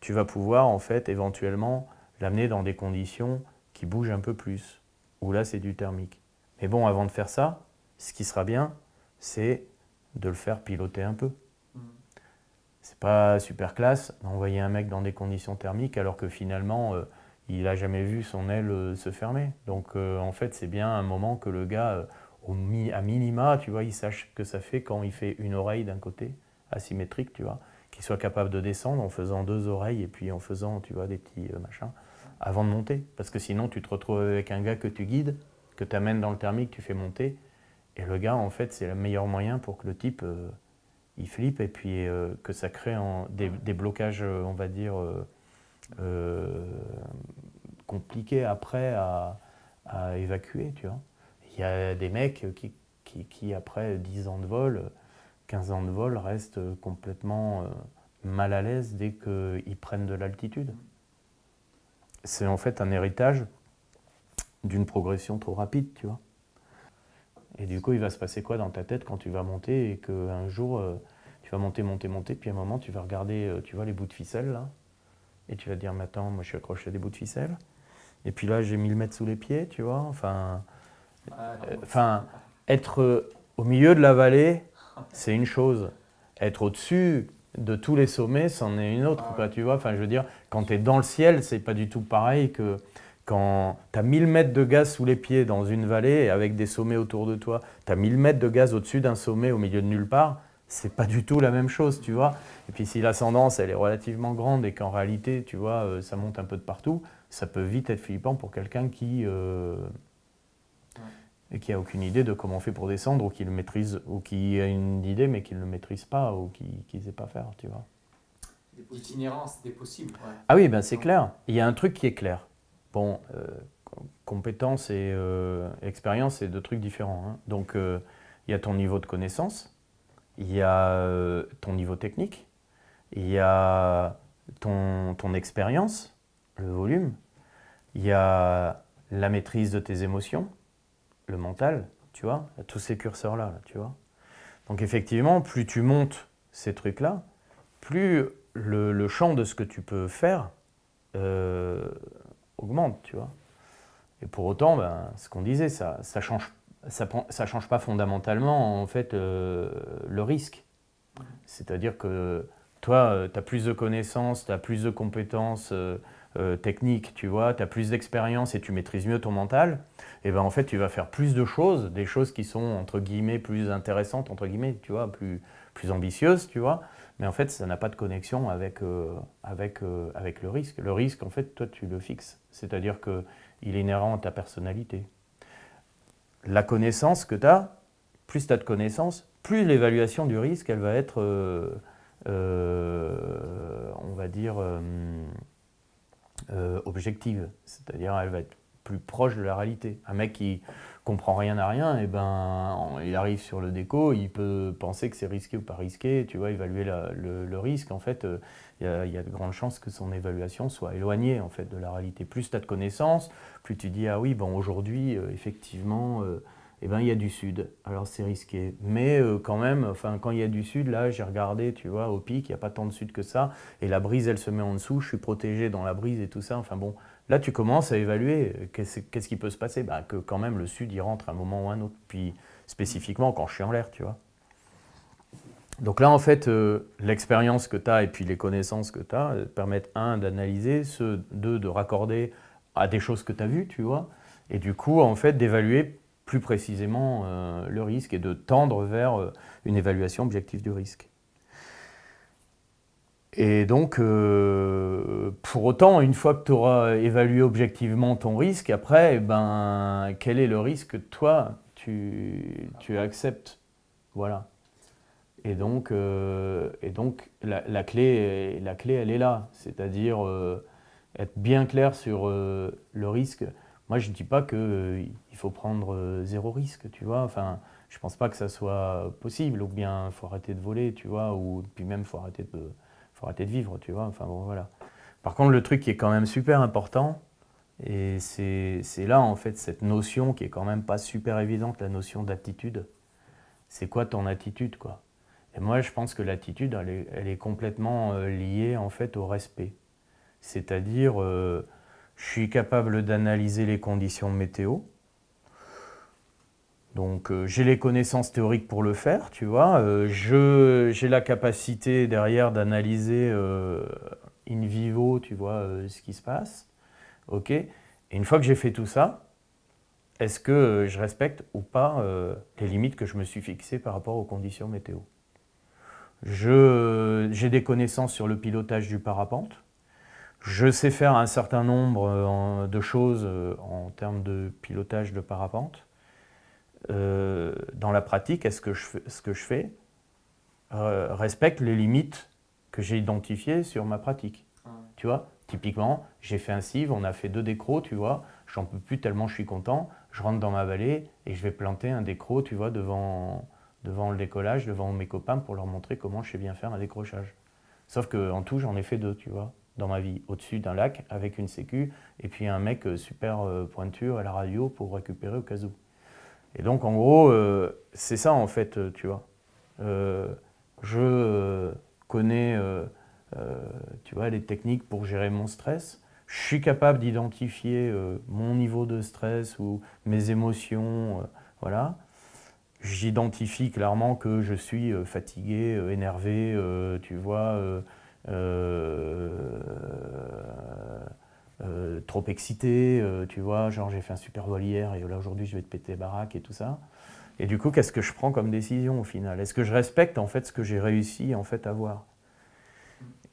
tu vas pouvoir en fait éventuellement l'amener dans des conditions qui bougent un peu plus, ou là c'est du thermique. Mais bon, avant de faire ça, ce qui sera bien, c'est de le faire piloter un peu. Mmh. C'est pas super classe d'envoyer un mec dans des conditions thermiques alors que finalement euh, il n'a jamais vu son aile euh, se fermer. Donc euh, en fait, c'est bien un moment que le gars, euh, à minima, tu vois, il sache que ça fait quand il fait une oreille d'un côté, asymétrique, tu vois, qu'il soit capable de descendre en faisant deux oreilles et puis en faisant, tu vois, des petits machins, avant de monter. Parce que sinon, tu te retrouves avec un gars que tu guides, que tu amènes dans le thermique, tu fais monter. Et le gars, en fait, c'est le meilleur moyen pour que le type, il flippe et puis que ça crée des, blocages, on va dire euh, compliqué après à, évacuer, tu vois. Il y a des mecs qui, qui, après 10 ans de vol, 15 ans de vol, restent complètement euh, mal à l'aise dès qu'ils prennent de l'altitude. C'est en fait un héritage d'une progression trop rapide, tu vois. Et du coup, il va se passer quoi dans ta tête quand tu vas monter et qu'un jour, euh, tu vas monter, monter, monter, puis à un moment, tu vas regarder, tu vois, les bouts de ficelle, là, et tu vas dire, maintenant, attends, moi je suis accroché à des bouts de ficelle. Et puis là, j'ai 1000 mètres sous les pieds, tu vois. Enfin, euh, enfin être euh, au milieu de la vallée, c'est une chose. Être au-dessus de tous les sommets, c'en est une autre. Ah tu vois, enfin, je veux dire, quand tu es dans le ciel, c'est pas du tout pareil que quand tu as 1000 mètres de gaz sous les pieds dans une vallée avec des sommets autour de toi, tu as 1000 mètres de gaz au-dessus d'un sommet au milieu de nulle part, c'est pas du tout la même chose, tu vois. Et puis si l'ascendance, elle est relativement grande et qu'en réalité, tu vois, euh, ça monte un peu de partout, ça peut vite être flippant pour quelqu'un qui euh, qui a aucune idée de comment on fait pour descendre ou qui le maîtrise ou qui a une idée mais qui ne le maîtrise pas ou qui ne sait pas faire, tu vois. L'itinérance c'est possible. Ah oui, ben c'est clair. Il y a un truc qui est clair. Bon, euh, compétence et euh, expérience, c'est deux trucs différents. Hein. Donc il y a ton niveau de connaissance il y a euh, ton niveau technique, il y a ton, expérience, le volume, il y a la maîtrise de tes émotions, le mental, tu vois, tous ces curseurs-là, tu vois. Donc effectivement, plus tu montes ces trucs-là, plus le, champ de ce que tu peux faire euh, augmente, tu vois. Et pour autant, ben, ce qu'on disait, ça ne change ça ne change pas fondamentalement en fait euh, le risque. C'est-à-dire que toi, euh, tu as plus de connaissances, tu as plus de compétences euh, techniques, tu vois, tu as plus d'expérience et tu maîtrises mieux ton mental, et eh ben en fait, tu vas faire plus de choses, des choses qui sont entre guillemets plus intéressantes, entre guillemets, tu vois, plus, plus ambitieuses, tu vois. Mais en fait, ça n'a pas de connexion avec, avec, avec le risque. Le risque, en fait, toi, tu le fixes. C'est-à-dire qu'il est inhérent à ta personnalité la connaissance que tu as, plus tu as de connaissances, plus l'évaluation du risque, elle va être, euh, euh, on va dire, euh, objective. C'est-à-dire, elle va être plus proche de la réalité. Un mec qui comprend rien à rien, et eh ben, il arrive sur le déco, il peut penser que c'est risqué ou pas risqué, tu vois, évaluer le, risque. En fait, euh, il y, a de grandes chances que son évaluation soit éloignée en fait de la réalité. Plus tu as de connaissances, plus tu dis ah oui, bon aujourd'hui euh, effectivement. et euh, eh ben, il y a du sud, alors c'est risqué. Mais quand même, enfin, quand il y a du sud, là, j'ai regardé, tu vois, au pic, il n'y a pas tant de sud que ça, et la brise, elle se met en dessous, je suis protégé dans la brise et tout ça. Enfin bon, Là, tu commences à évaluer euh, qu'est-ce qui peut se passer. Bah, que quand même le Sud y rentre à un moment ou un autre, puis spécifiquement quand je suis en l'air, tu vois. Donc là, en fait, euh, l'expérience que tu as et puis les connaissances que tu as euh, permettent, un, d'analyser, deux, de raccorder à des choses que tu as vues, tu vois, et du coup, en fait, d'évaluer plus précisément le risque et de tendre vers une évaluation objective du risque. Et donc, euh, pour autant, une fois que tu auras évalué objectivement ton risque, après, eh ben, quel est le risque que toi, tu, acceptes Voilà. Et donc, euh, et donc la, clé, la clé, elle est là. C'est-à-dire euh, être bien clair sur le risque. Moi, je ne dis pas qu'il faut prendre zéro risque, tu vois. Enfin, je ne pense pas que ça soit possible. Ou bien, il faut arrêter de voler, tu vois. Ou puis même, il faut arrêter de faut arrêter de vivre, tu vois. Enfin voilà. Par contre, le truc qui est quand même super important, et c'est là en fait cette notion qui est quand même pas super évidente, la notion d'attitude. C'est quoi ton attitude, quoi Et moi, je pense que l'attitude, elle, est complètement euh, liée en fait au respect. C'est-à-dire, euh, je suis capable d'analyser les conditions météo, donc euh, j'ai les connaissances théoriques pour le faire, tu vois. Euh, j'ai la capacité derrière d'analyser euh, in vivo, tu vois, ce qui se passe. OK Et une fois que j'ai fait tout ça, est-ce que je respecte ou pas les limites que je me suis fixées par rapport aux conditions météo J'ai des connaissances sur le pilotage du parapente. Je sais faire un certain nombre de choses en termes de pilotage de parapente. Euh, dans la pratique, est-ce que je, ce que je fais euh, respecte les limites que j'ai identifiées sur ma pratique Tu vois Typiquement, j'ai fait un cive, on a fait deux décros, tu vois, j'en peux plus tellement je suis content, je rentre dans ma vallée et je vais planter un décro, tu vois, devant, devant le décollage, devant mes copains pour leur montrer comment je sais bien faire un décrochage. Sauf qu'en tout, j'en ai fait deux, tu vois, dans ma vie, au-dessus d'un lac avec une sécu et puis un mec euh, super pointu à la radio pour récupérer au cas où. Et donc, en gros, euh, c'est ça, en fait, euh, tu vois. Euh, je connais, tu vois, les techniques pour gérer mon stress. Je suis capable d'identifier mon niveau de stress ou mes émotions, voilà. J'identifie clairement que je suis fatigué, énervé, tu vois, euh, trop excité, euh, tu vois, genre j'ai fait un super vol hier et là aujourd'hui je vais te péter baraque et tout ça. Et du coup, qu'est-ce que je prends comme décision au final Est-ce que je respecte en fait ce que j'ai réussi en fait à voir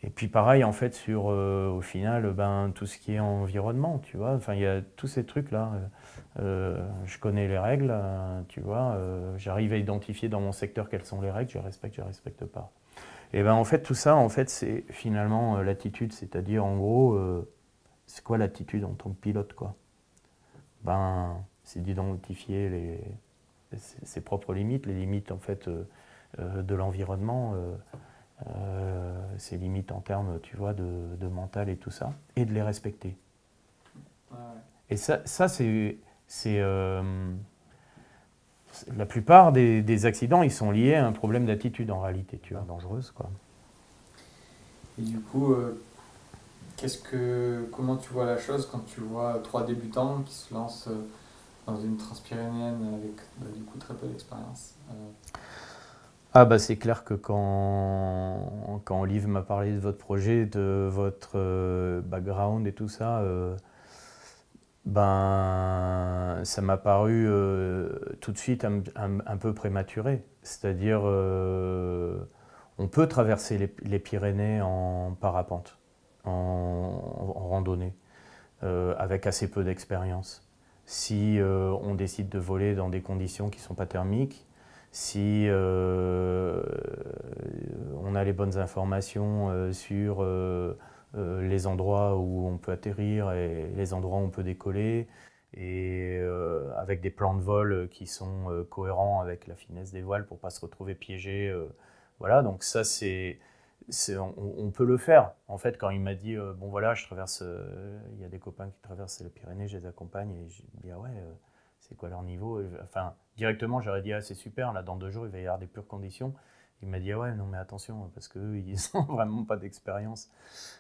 Et puis pareil en fait sur euh, au final ben tout ce qui est environnement, tu vois. Enfin il y a tous ces trucs là. je connais les règles, tu vois. J'arrive à identifier dans mon secteur quelles sont les règles, je respecte, je respecte pas. Et ben en fait tout ça en fait c'est finalement l'attitude, c'est-à-dire en gros c'est quoi l'attitude en tant que pilote quoi Ben, c'est d'identifier ses propres limites, les limites en fait euh, euh, de l'environnement, euh, ses limites en termes, tu vois, de, mental et tout ça, et de les respecter. Et ça, ça c'est, c'est la plupart des, des, accidents, ils sont liés à un problème d'attitude en réalité, tu vois, dangereuse quoi. Et du coup, Qu'est-ce que, comment tu vois la chose quand tu vois trois débutants qui se lancent euh, dans une transpyrénéenne avec bah, du coup très peu d'expérience euh? ah bah c'est clair que quand, quand m'a parlé de votre projet, de votre euh, background et tout ça, ben ça m'a paru tout de suite un, peu prématuré. C'est-à-dire on peut traverser les Pyrénées en parapente en, randonnée, euh, avec assez peu d'expérience. Si euh, on décide de voler dans des conditions qui ne sont pas thermiques, si euh, on a les bonnes informations sur les endroits où on peut atterrir et les endroits où on peut décoller, et avec des plans de vol qui sont cohérents avec la finesse des voiles pour ne pas se retrouver piégé. voilà, donc ça c'est on, peut le faire. En fait, quand il m'a dit, euh, bon voilà, je traverse, euh, il y a des copains qui traversent les Pyrénées, je les accompagne, et je dis, ah ouais, euh, c'est quoi leur niveau Enfin, directement, j'aurais dit, ah c'est super, là, dans deux jours, il va y avoir des pures conditions. Il m'a dit, ah ouais, non, mais attention, parce qu'eux, ils n'ont *laughs* vraiment pas d'expérience.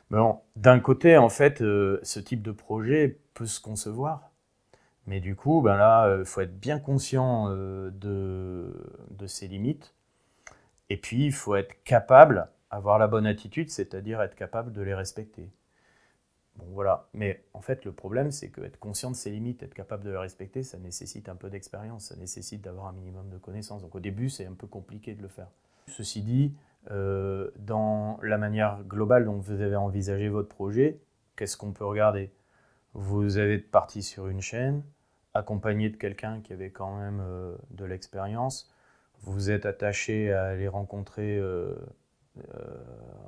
bon, d'un côté, en fait, ce type de projet peut se concevoir. Mais du coup, ben là, il faut être bien conscient de, de ses limites. Et puis, il faut être capable avoir la bonne attitude, c'est-à-dire être capable de les respecter. Bon, voilà. Mais en fait, le problème, c'est qu'être conscient de ses limites, être capable de les respecter, ça nécessite un peu d'expérience, ça nécessite d'avoir un minimum de connaissances. Donc, au début, c'est un peu compliqué de le faire. Ceci dit, euh, dans la manière globale dont vous avez envisagé votre projet, qu'est-ce qu'on peut regarder Vous avez parti sur une chaîne, accompagné de quelqu'un qui avait quand même euh, de l'expérience. Vous êtes attaché à aller rencontrer euh, euh,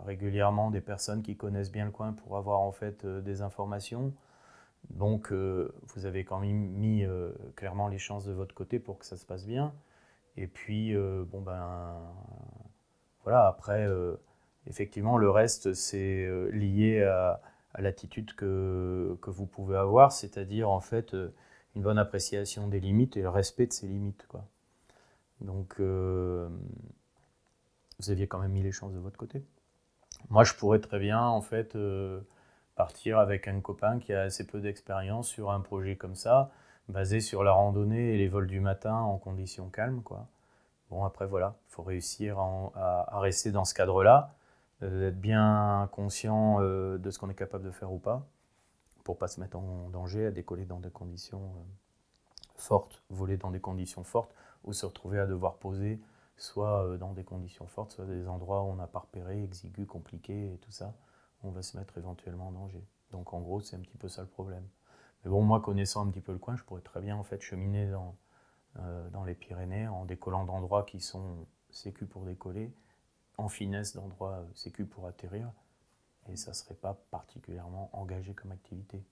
régulièrement des personnes qui connaissent bien le coin pour avoir en fait euh, des informations. Donc euh, vous avez quand même mis clairement les chances de votre côté pour que ça se passe bien. Et puis bon ben voilà après effectivement le reste c'est lié à, l'attitude que, que, vous pouvez avoir, c'est-à-dire en fait une bonne appréciation des limites et le respect de ces limites quoi. Donc vous aviez quand même mis les chances de votre côté. Moi, je pourrais très bien, en fait, euh, partir avec un copain qui a assez peu d'expérience sur un projet comme ça, basé sur la randonnée et les vols du matin en conditions calmes, quoi. Bon, après, voilà, il faut réussir à, rester dans ce cadre-là, euh, être bien conscient euh, de ce qu'on est capable de faire ou pas, pour pas se mettre en danger, à décoller dans des conditions fortes, voler dans des conditions fortes, ou se retrouver à devoir poser soit euh, dans des conditions fortes, soit des endroits où on n'a pas repéré, exigu, compliqués et tout ça, on va se mettre éventuellement en danger. Donc en gros, c'est un petit peu ça le problème. Mais bon, moi, connaissant un petit peu le coin, je pourrais très bien en fait cheminer dans, euh, dans les Pyrénées en décollant d'endroits qui sont sécu pour décoller, en finesse d'endroits euh, sécu pour atterrir, et ça ne serait pas particulièrement engagé comme activité.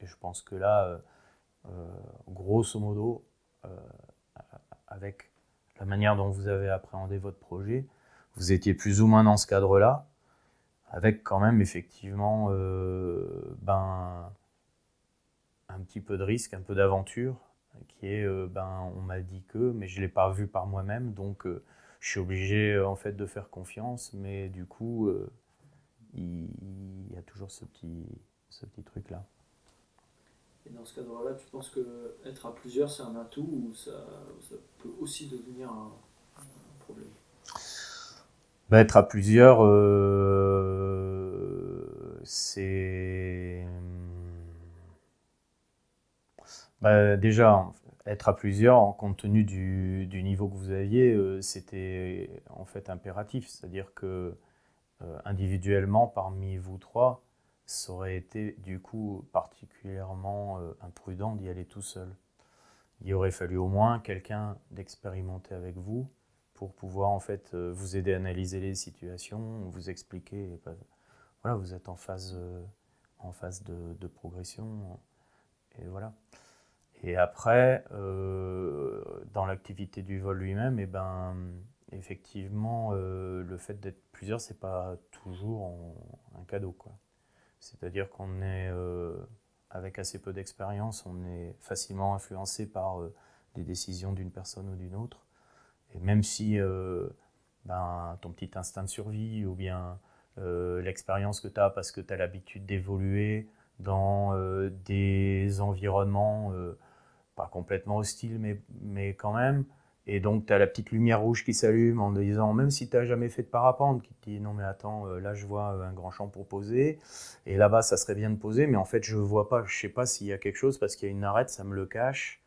Et je pense que là, grosso modo, avec la manière dont vous avez appréhendé votre projet, vous étiez plus ou moins dans ce cadre-là, avec quand même effectivement euh, ben, un petit peu de risque, un peu d'aventure, qui est euh, ben, on m'a dit que, mais je ne l'ai pas vu par moi-même, donc euh, je suis obligé en fait de faire confiance, mais du coup, il, y a toujours ce petit truc-là. Et dans ce cadre-là, tu penses que être à plusieurs, c'est un atout ou ça, peut aussi devenir un, problème bah, Être à plusieurs, euh, c'est... Bah, déjà, être à plusieurs, en compte tenu du, niveau que vous aviez, euh, c'était en fait impératif. C'est-à-dire que euh, individuellement, parmi vous trois, ça aurait été du coup particulièrement euh, imprudent d'y aller tout seul. Il aurait fallu au moins quelqu'un d'expérimenté avec vous pour pouvoir en fait euh, vous aider à analyser les situations, vous expliquer. voilà, vous êtes en phase, euh, en phase de, progression. Et voilà. Et après, dans l'activité du vol lui-même, et eh ben, effectivement, le fait d'être plusieurs, c'est pas toujours un cadeau. Quoi. C'est-à-dire qu'on est, euh, avec assez peu d'expérience, on est facilement influencé par euh, des décisions d'une personne ou d'une autre. Et même si euh, ben, ton petit instinct de survie ou bien l'expérience que tu as parce que tu as l'habitude d'évoluer dans des environnements pas complètement hostiles, mais, mais quand même, et donc, tu as la petite lumière rouge qui s'allume en disant, même si tu n'as jamais fait de parapente, qui te dit, non mais attends, euh, là je vois euh, un grand champ pour poser, et là-bas ça serait bien de poser, mais en fait je ne vois pas, je sais pas s'il y a quelque chose, parce qu'il y a une arête, ça me le cache,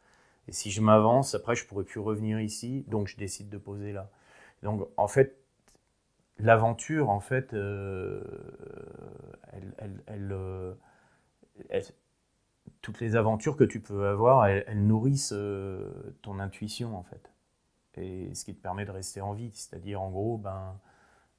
et si je m'avance, après je ne pourrais plus revenir ici, donc je décide de poser là. Donc en fait, l'aventure, en fait, euh, toutes les aventures que tu peux avoir, elles, nourrissent ton intuition en fait et ce qui te permet de rester en vie. C'est-à-dire, en gros, ben,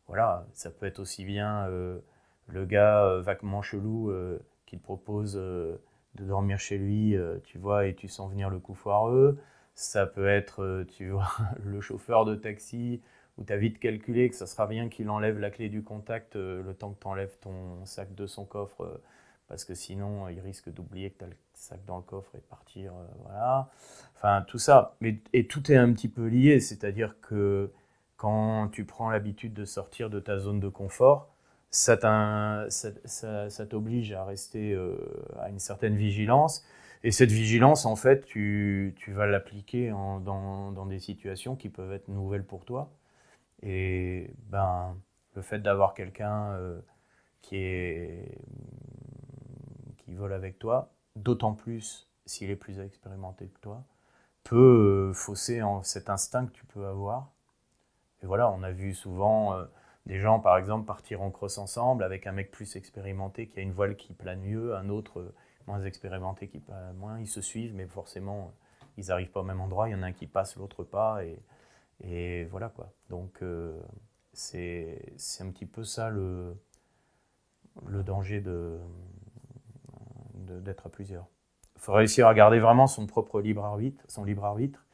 voilà, ça peut être aussi bien euh, le gars euh, vaguement chelou euh, qui te propose de dormir chez lui, tu vois, et tu sens venir le coup foireux. Ça peut être, tu vois, *laughs* le chauffeur de taxi où tu as vite calculé que ça sera bien qu'il enlève la clé du contact le temps que tu enlèves ton sac de son coffre parce que sinon, il risque d'oublier que tu as le sac dans le coffre et partir, euh, voilà. Enfin, tout ça. Mais, et tout est un petit peu lié, c'est-à-dire que quand tu prends l'habitude de sortir de ta zone de confort, ça t'oblige à rester euh, à une certaine vigilance. Et cette vigilance, en fait, tu, tu vas l'appliquer dans, dans, des situations qui peuvent être nouvelles pour toi. Et ben, le fait d'avoir quelqu'un euh, qui est qui vole avec toi, d'autant plus s'il est plus expérimenté que toi, peut euh, fausser en cet instinct que tu peux avoir. Et voilà, on a vu souvent euh, des gens, par exemple, partir en cross ensemble avec un mec plus expérimenté qui a une voile qui plane mieux, un autre euh, moins expérimenté qui plane moins. Ils se suivent, mais forcément, ils n'arrivent pas au même endroit. Il y en a un qui passe, l'autre pas. Et, et, voilà quoi. Donc, c'est un petit peu ça le, le danger de d'être à plusieurs. Il faut réussir à garder vraiment son propre libre arbitre, son libre arbitre.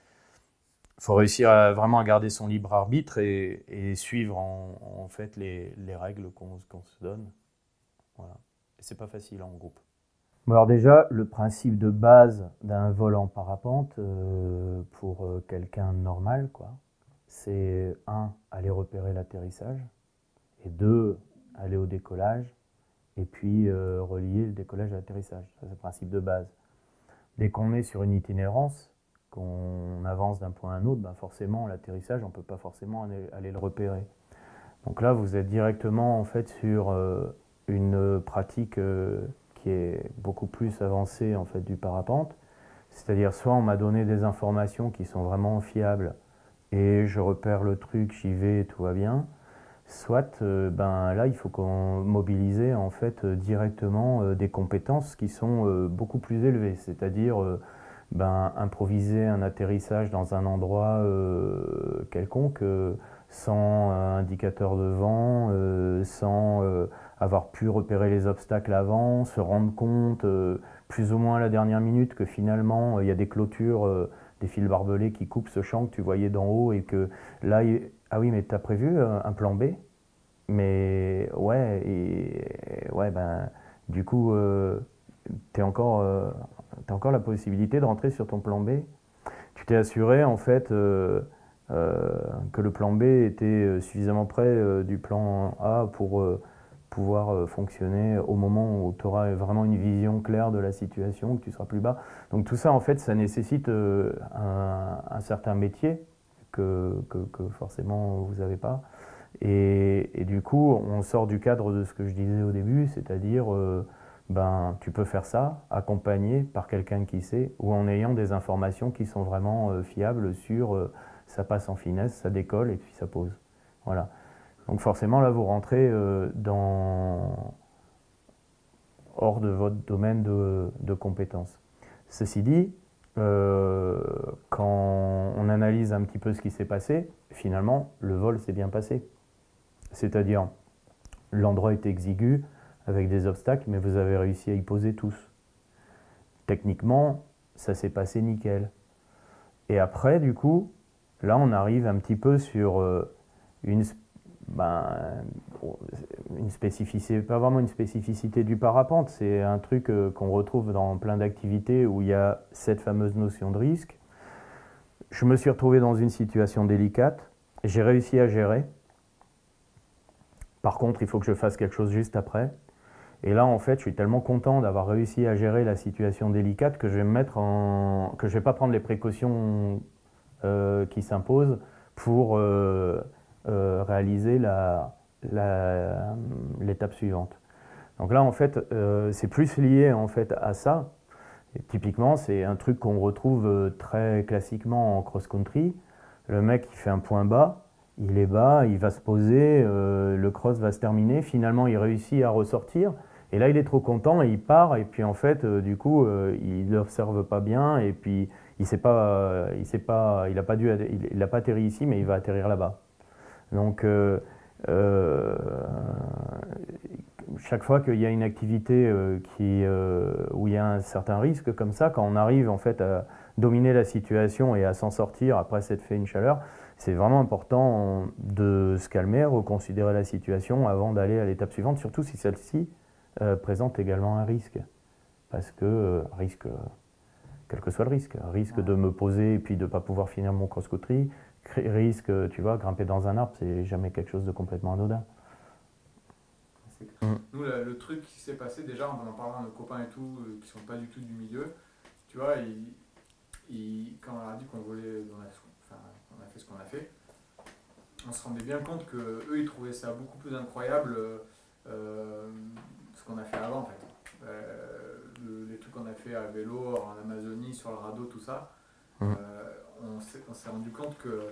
Il faut réussir à vraiment à garder son libre arbitre et, suivre en, fait les, règles qu'on se donne. Voilà. Et c'est pas facile en groupe. Alors déjà, le principe de base d'un vol en parapente euh, pour euh, quelqu'un normal, quoi, c'est un, aller repérer l'atterrissage, et deux, aller au décollage, et puis euh, relier le décollage à l'atterrissage. c'est le principe de base. Dès qu'on est sur une itinérance, qu'on avance d'un point à un autre, ben forcément l'atterrissage, on ne peut pas forcément aller, le repérer. Donc là, vous êtes directement en fait sur euh, une euh, pratique qui est beaucoup plus avancée en fait du parapente. C'est-à-dire soit on m'a donné des informations qui sont vraiment fiables et je repère le truc, j'y vais, tout va bien Soit, euh, ben là, il faut qu'on mobiliser en fait euh, directement euh, des compétences qui sont beaucoup plus élevées, c'est-à-dire ben, improviser un atterrissage dans un endroit quelconque sans indicateur de vent, sans avoir pu repérer les obstacles avant, se rendre compte plus ou moins à la dernière minute que finalement il y a des clôtures des fils barbelés qui coupent ce champ que tu voyais d'en haut et que là, ah oui, mais tu as prévu euh, un plan B Mais ouais, et, ouais, ben, du coup, euh, tu encore, euh, as encore la possibilité de rentrer sur ton plan B. Tu t'es assuré, en fait, que le plan B était suffisamment près du plan A pour pouvoir fonctionner au moment où tu auras vraiment une vision claire de la situation, que tu seras plus bas. Donc tout ça, en fait, ça nécessite un certain métier que, forcément vous n'avez pas. Et, du coup, on sort du cadre de ce que je disais au début, c'est-à-dire, euh, ben, tu peux faire ça accompagné par quelqu'un qui sait, ou en ayant des informations qui sont vraiment euh, fiables sur euh, ça passe en finesse, ça décolle et puis ça pose. Voilà. Donc forcément, là, vous rentrez dans hors de votre domaine de, de compétences. Ceci dit, euh, quand on analyse un petit peu ce qui s'est passé, finalement, le vol s'est bien passé. C'est-à-dire, l'endroit est exigu, avec des obstacles, mais vous avez réussi à y poser tous. Techniquement, ça s'est passé nickel. Et après, du coup, là, on arrive un petit peu sur euh, une, ben, une spécificité, pas vraiment une spécificité du parapente, c'est un truc euh, qu'on retrouve dans plein d'activités où il y a cette fameuse notion de risque. Je me suis retrouvé dans une situation délicate, j'ai réussi à gérer. Par contre, il faut que je fasse quelque chose juste après. Et là, en fait, je suis tellement content d'avoir réussi à gérer la situation délicate que je vais me mettre en... que je vais pas prendre les précautions euh, qui s'imposent pour euh, réaliser la, l'étape suivante. Donc là, en fait, euh, c'est plus lié en fait à ça. typiquement, c'est un truc qu'on retrouve euh, très classiquement en cross-country. Le mec, il fait un point bas, il est bas, il va se poser, euh, le cross va se terminer. Finalement, il réussit à ressortir. Et là, il est trop content et il part. Et puis, en fait, du coup, il l'observe pas bien. Et puis, il sait pas, il sait pas, il n'a pas dû, il pas atterri ici, mais il va atterrir là-bas. Donc euh, chaque fois qu'il y a une activité euh, euh, où il y a un certain risque comme ça, quand on arrive en fait à dominer la situation et à s'en sortir après s'être fait une chaleur, c'est vraiment important de se calmer, reconsidérer la situation avant d'aller à l'étape suivante, surtout si celle-ci présente également un risque. Parce que risque, quel que soit le risque, risque de me poser et puis de ne pas pouvoir finir mon cross-country, risque, tu vois, grimper dans un arbre, c'est jamais quelque chose de complètement anodin. Mm. Nous, le, truc qui s'est passé, déjà, on en parlant à nos copains et tout, euh, qui sont pas du tout du milieu, tu vois, quand on leur a dit qu'on volait, on enfin, on a fait ce qu'on a fait, on se rendait bien compte que eux ils trouvaient ça beaucoup plus incroyable euh, ce qu'on a fait avant, en fait. Euh, les trucs qu'on a fait à vélo, en Amazonie, sur le radeau, tout ça. Mm on s'est rendu compte que.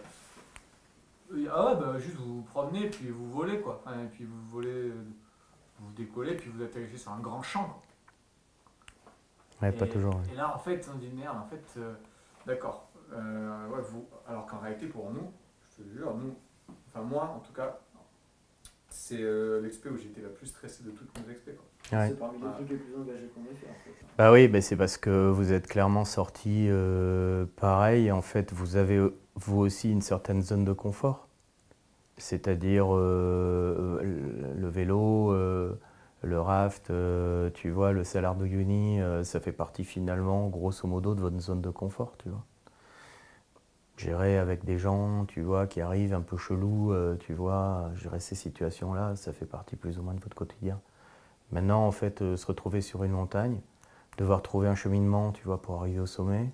Euh, ah bah juste vous vous promenez, puis vous volez, quoi. Et puis vous volez, euh, vous décollez, puis vous atterrissez sur un grand champ. Ouais, et, pas toujours. Et là, en fait, on dit merde, en fait, euh, d'accord. ouais, vous, alors qu'en réalité, pour nous, je te jure, nous, enfin moi, en tout cas, c'est l'expé où j'étais la plus stressée de toutes mes expés, c'est parmi les trucs les plus engagés qu'on fait. En fait. Bah oui, mais c'est parce que vous êtes clairement sorti euh, pareil. En fait, vous avez vous aussi une certaine zone de confort. C'est-à-dire euh, le vélo, euh, le raft, tu vois, le salaire de uni. ça fait partie finalement, grosso modo, de votre zone de confort, tu vois. Gérer avec des gens, tu vois, qui arrivent un peu chelous, tu vois, gérer ces situations-là, ça fait partie plus ou moins de votre quotidien. Maintenant, en fait, euh, se retrouver sur une montagne, devoir trouver un cheminement, tu vois, pour arriver au sommet,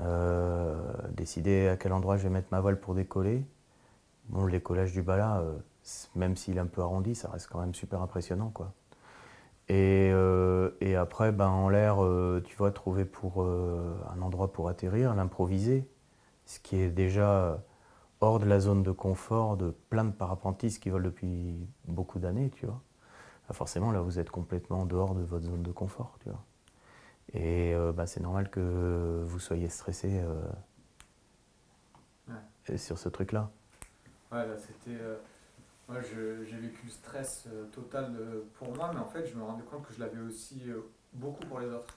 euh, décider à quel endroit je vais mettre ma voile pour décoller. Bon, le décollage du bala, euh, même s'il est un peu arrondi, ça reste quand même super impressionnant, quoi. Et, après, ben, en l'air, tu vois, trouver pour un endroit pour atterrir, l'improviser, ce qui est déjà hors de la zone de confort de plein de parapentistes qui volent depuis beaucoup d'années, tu vois. Bah, forcément là vous êtes complètement dehors de votre zone de confort. Tu vois. Et euh, bah, c'est normal que vous soyez stressé euh, sur ce truc-là. Ouais, là c'était. Euh, moi j'ai vécu le stress total pour moi, mais en fait je me rendais compte que je l'avais aussi beaucoup pour les autres.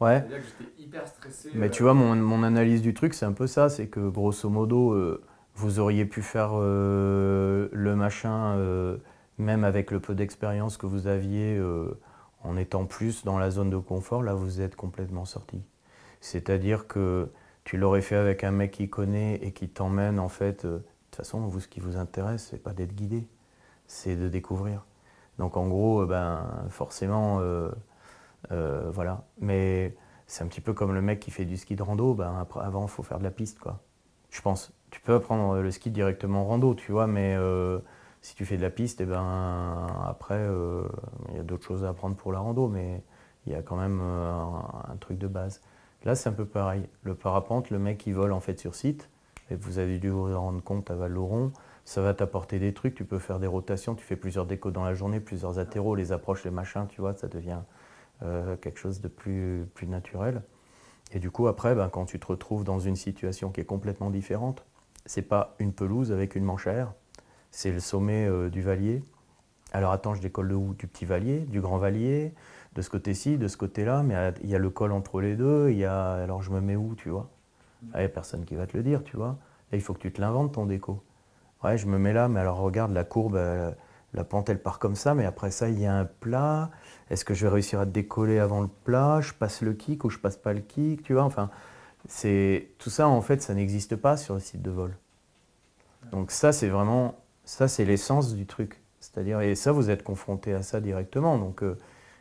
Ouais. que j'étais hyper stressé. Mais tu vois, mon analyse du truc, c'est un peu ça c'est que grosso modo, vous auriez pu faire le machin même avec le peu d'expérience que vous aviez euh, en étant plus dans la zone de confort, là vous êtes complètement sorti. C'est-à-dire que tu l'aurais fait avec un mec qui connaît et qui t'emmène en fait. Euh, de toute façon, vous, ce qui vous intéresse, c'est pas d'être guidé, c'est de découvrir. Donc en gros, euh, ben forcément, voilà. Mais c'est un petit peu comme le mec qui fait du ski de rando. Ben il avant, faut faire de la piste, quoi. Je pense. Tu peux apprendre le ski directement rando, tu vois, mais si tu fais de la piste, et eh ben, après, euh, il y a d'autres choses à apprendre pour la rando, mais il y a quand même euh, un, truc de base. Là, c'est un peu pareil. Le parapente, le mec, il vole en fait sur site, et vous avez dû vous rendre compte à val ça va t'apporter des trucs, tu peux faire des rotations, tu fais plusieurs décos dans la journée, plusieurs atéros, les approches, les machins, tu vois, ça devient euh, quelque chose de plus, plus naturel. Et du coup, après, ben, quand tu te retrouves dans une situation qui est complètement différente, c'est pas une pelouse avec une manche c'est le sommet euh, du Valier. Alors attends, je décolle de où Du Petit Valier, du Grand Valier, de ce côté-ci, de ce côté-là, mais il y a le col entre les deux, il y a... alors je me mets où, tu vois Il n'y ah, a personne qui va te le dire, tu vois. Là, il faut que tu te l'inventes, ton déco. Ouais, je me mets là, mais alors regarde, la courbe, euh, la pente, elle part comme ça, mais après ça, il y a un plat. Est-ce que je vais réussir à décoller avant le plat Je passe le kick ou je passe pas le kick, tu vois Enfin, c'est tout ça, en fait, ça n'existe pas sur le site de vol. Donc ça, c'est vraiment ça, c'est l'essence du truc. C'est-à-dire, et ça, vous êtes confronté à ça directement. Donc, euh,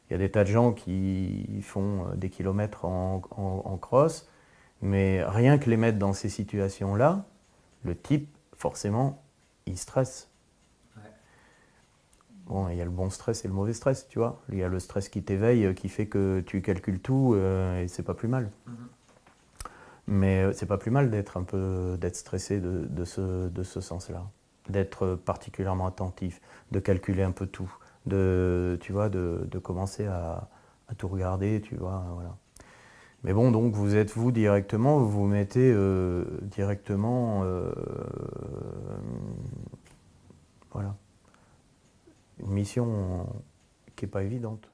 il y a des tas de gens qui font euh, des kilomètres en, crosse, mais rien que les mettre dans ces situations-là, le type, forcément, il stresse. Bon, il y a le bon stress et le mauvais stress, tu vois. Il y a le stress qui t'éveille, euh, qui fait que tu calcules tout, et c'est pas plus mal. Mm-hmm. Mais c'est pas plus mal d'être un peu d'être stressé de ce, de ce sens-là d'être particulièrement attentif, de calculer un peu tout, de, tu vois, de, commencer à, tout regarder, tu vois, voilà. Mais bon, donc vous êtes vous directement, vous vous mettez euh, directement, euh, voilà, une mission qui n'est pas évidente.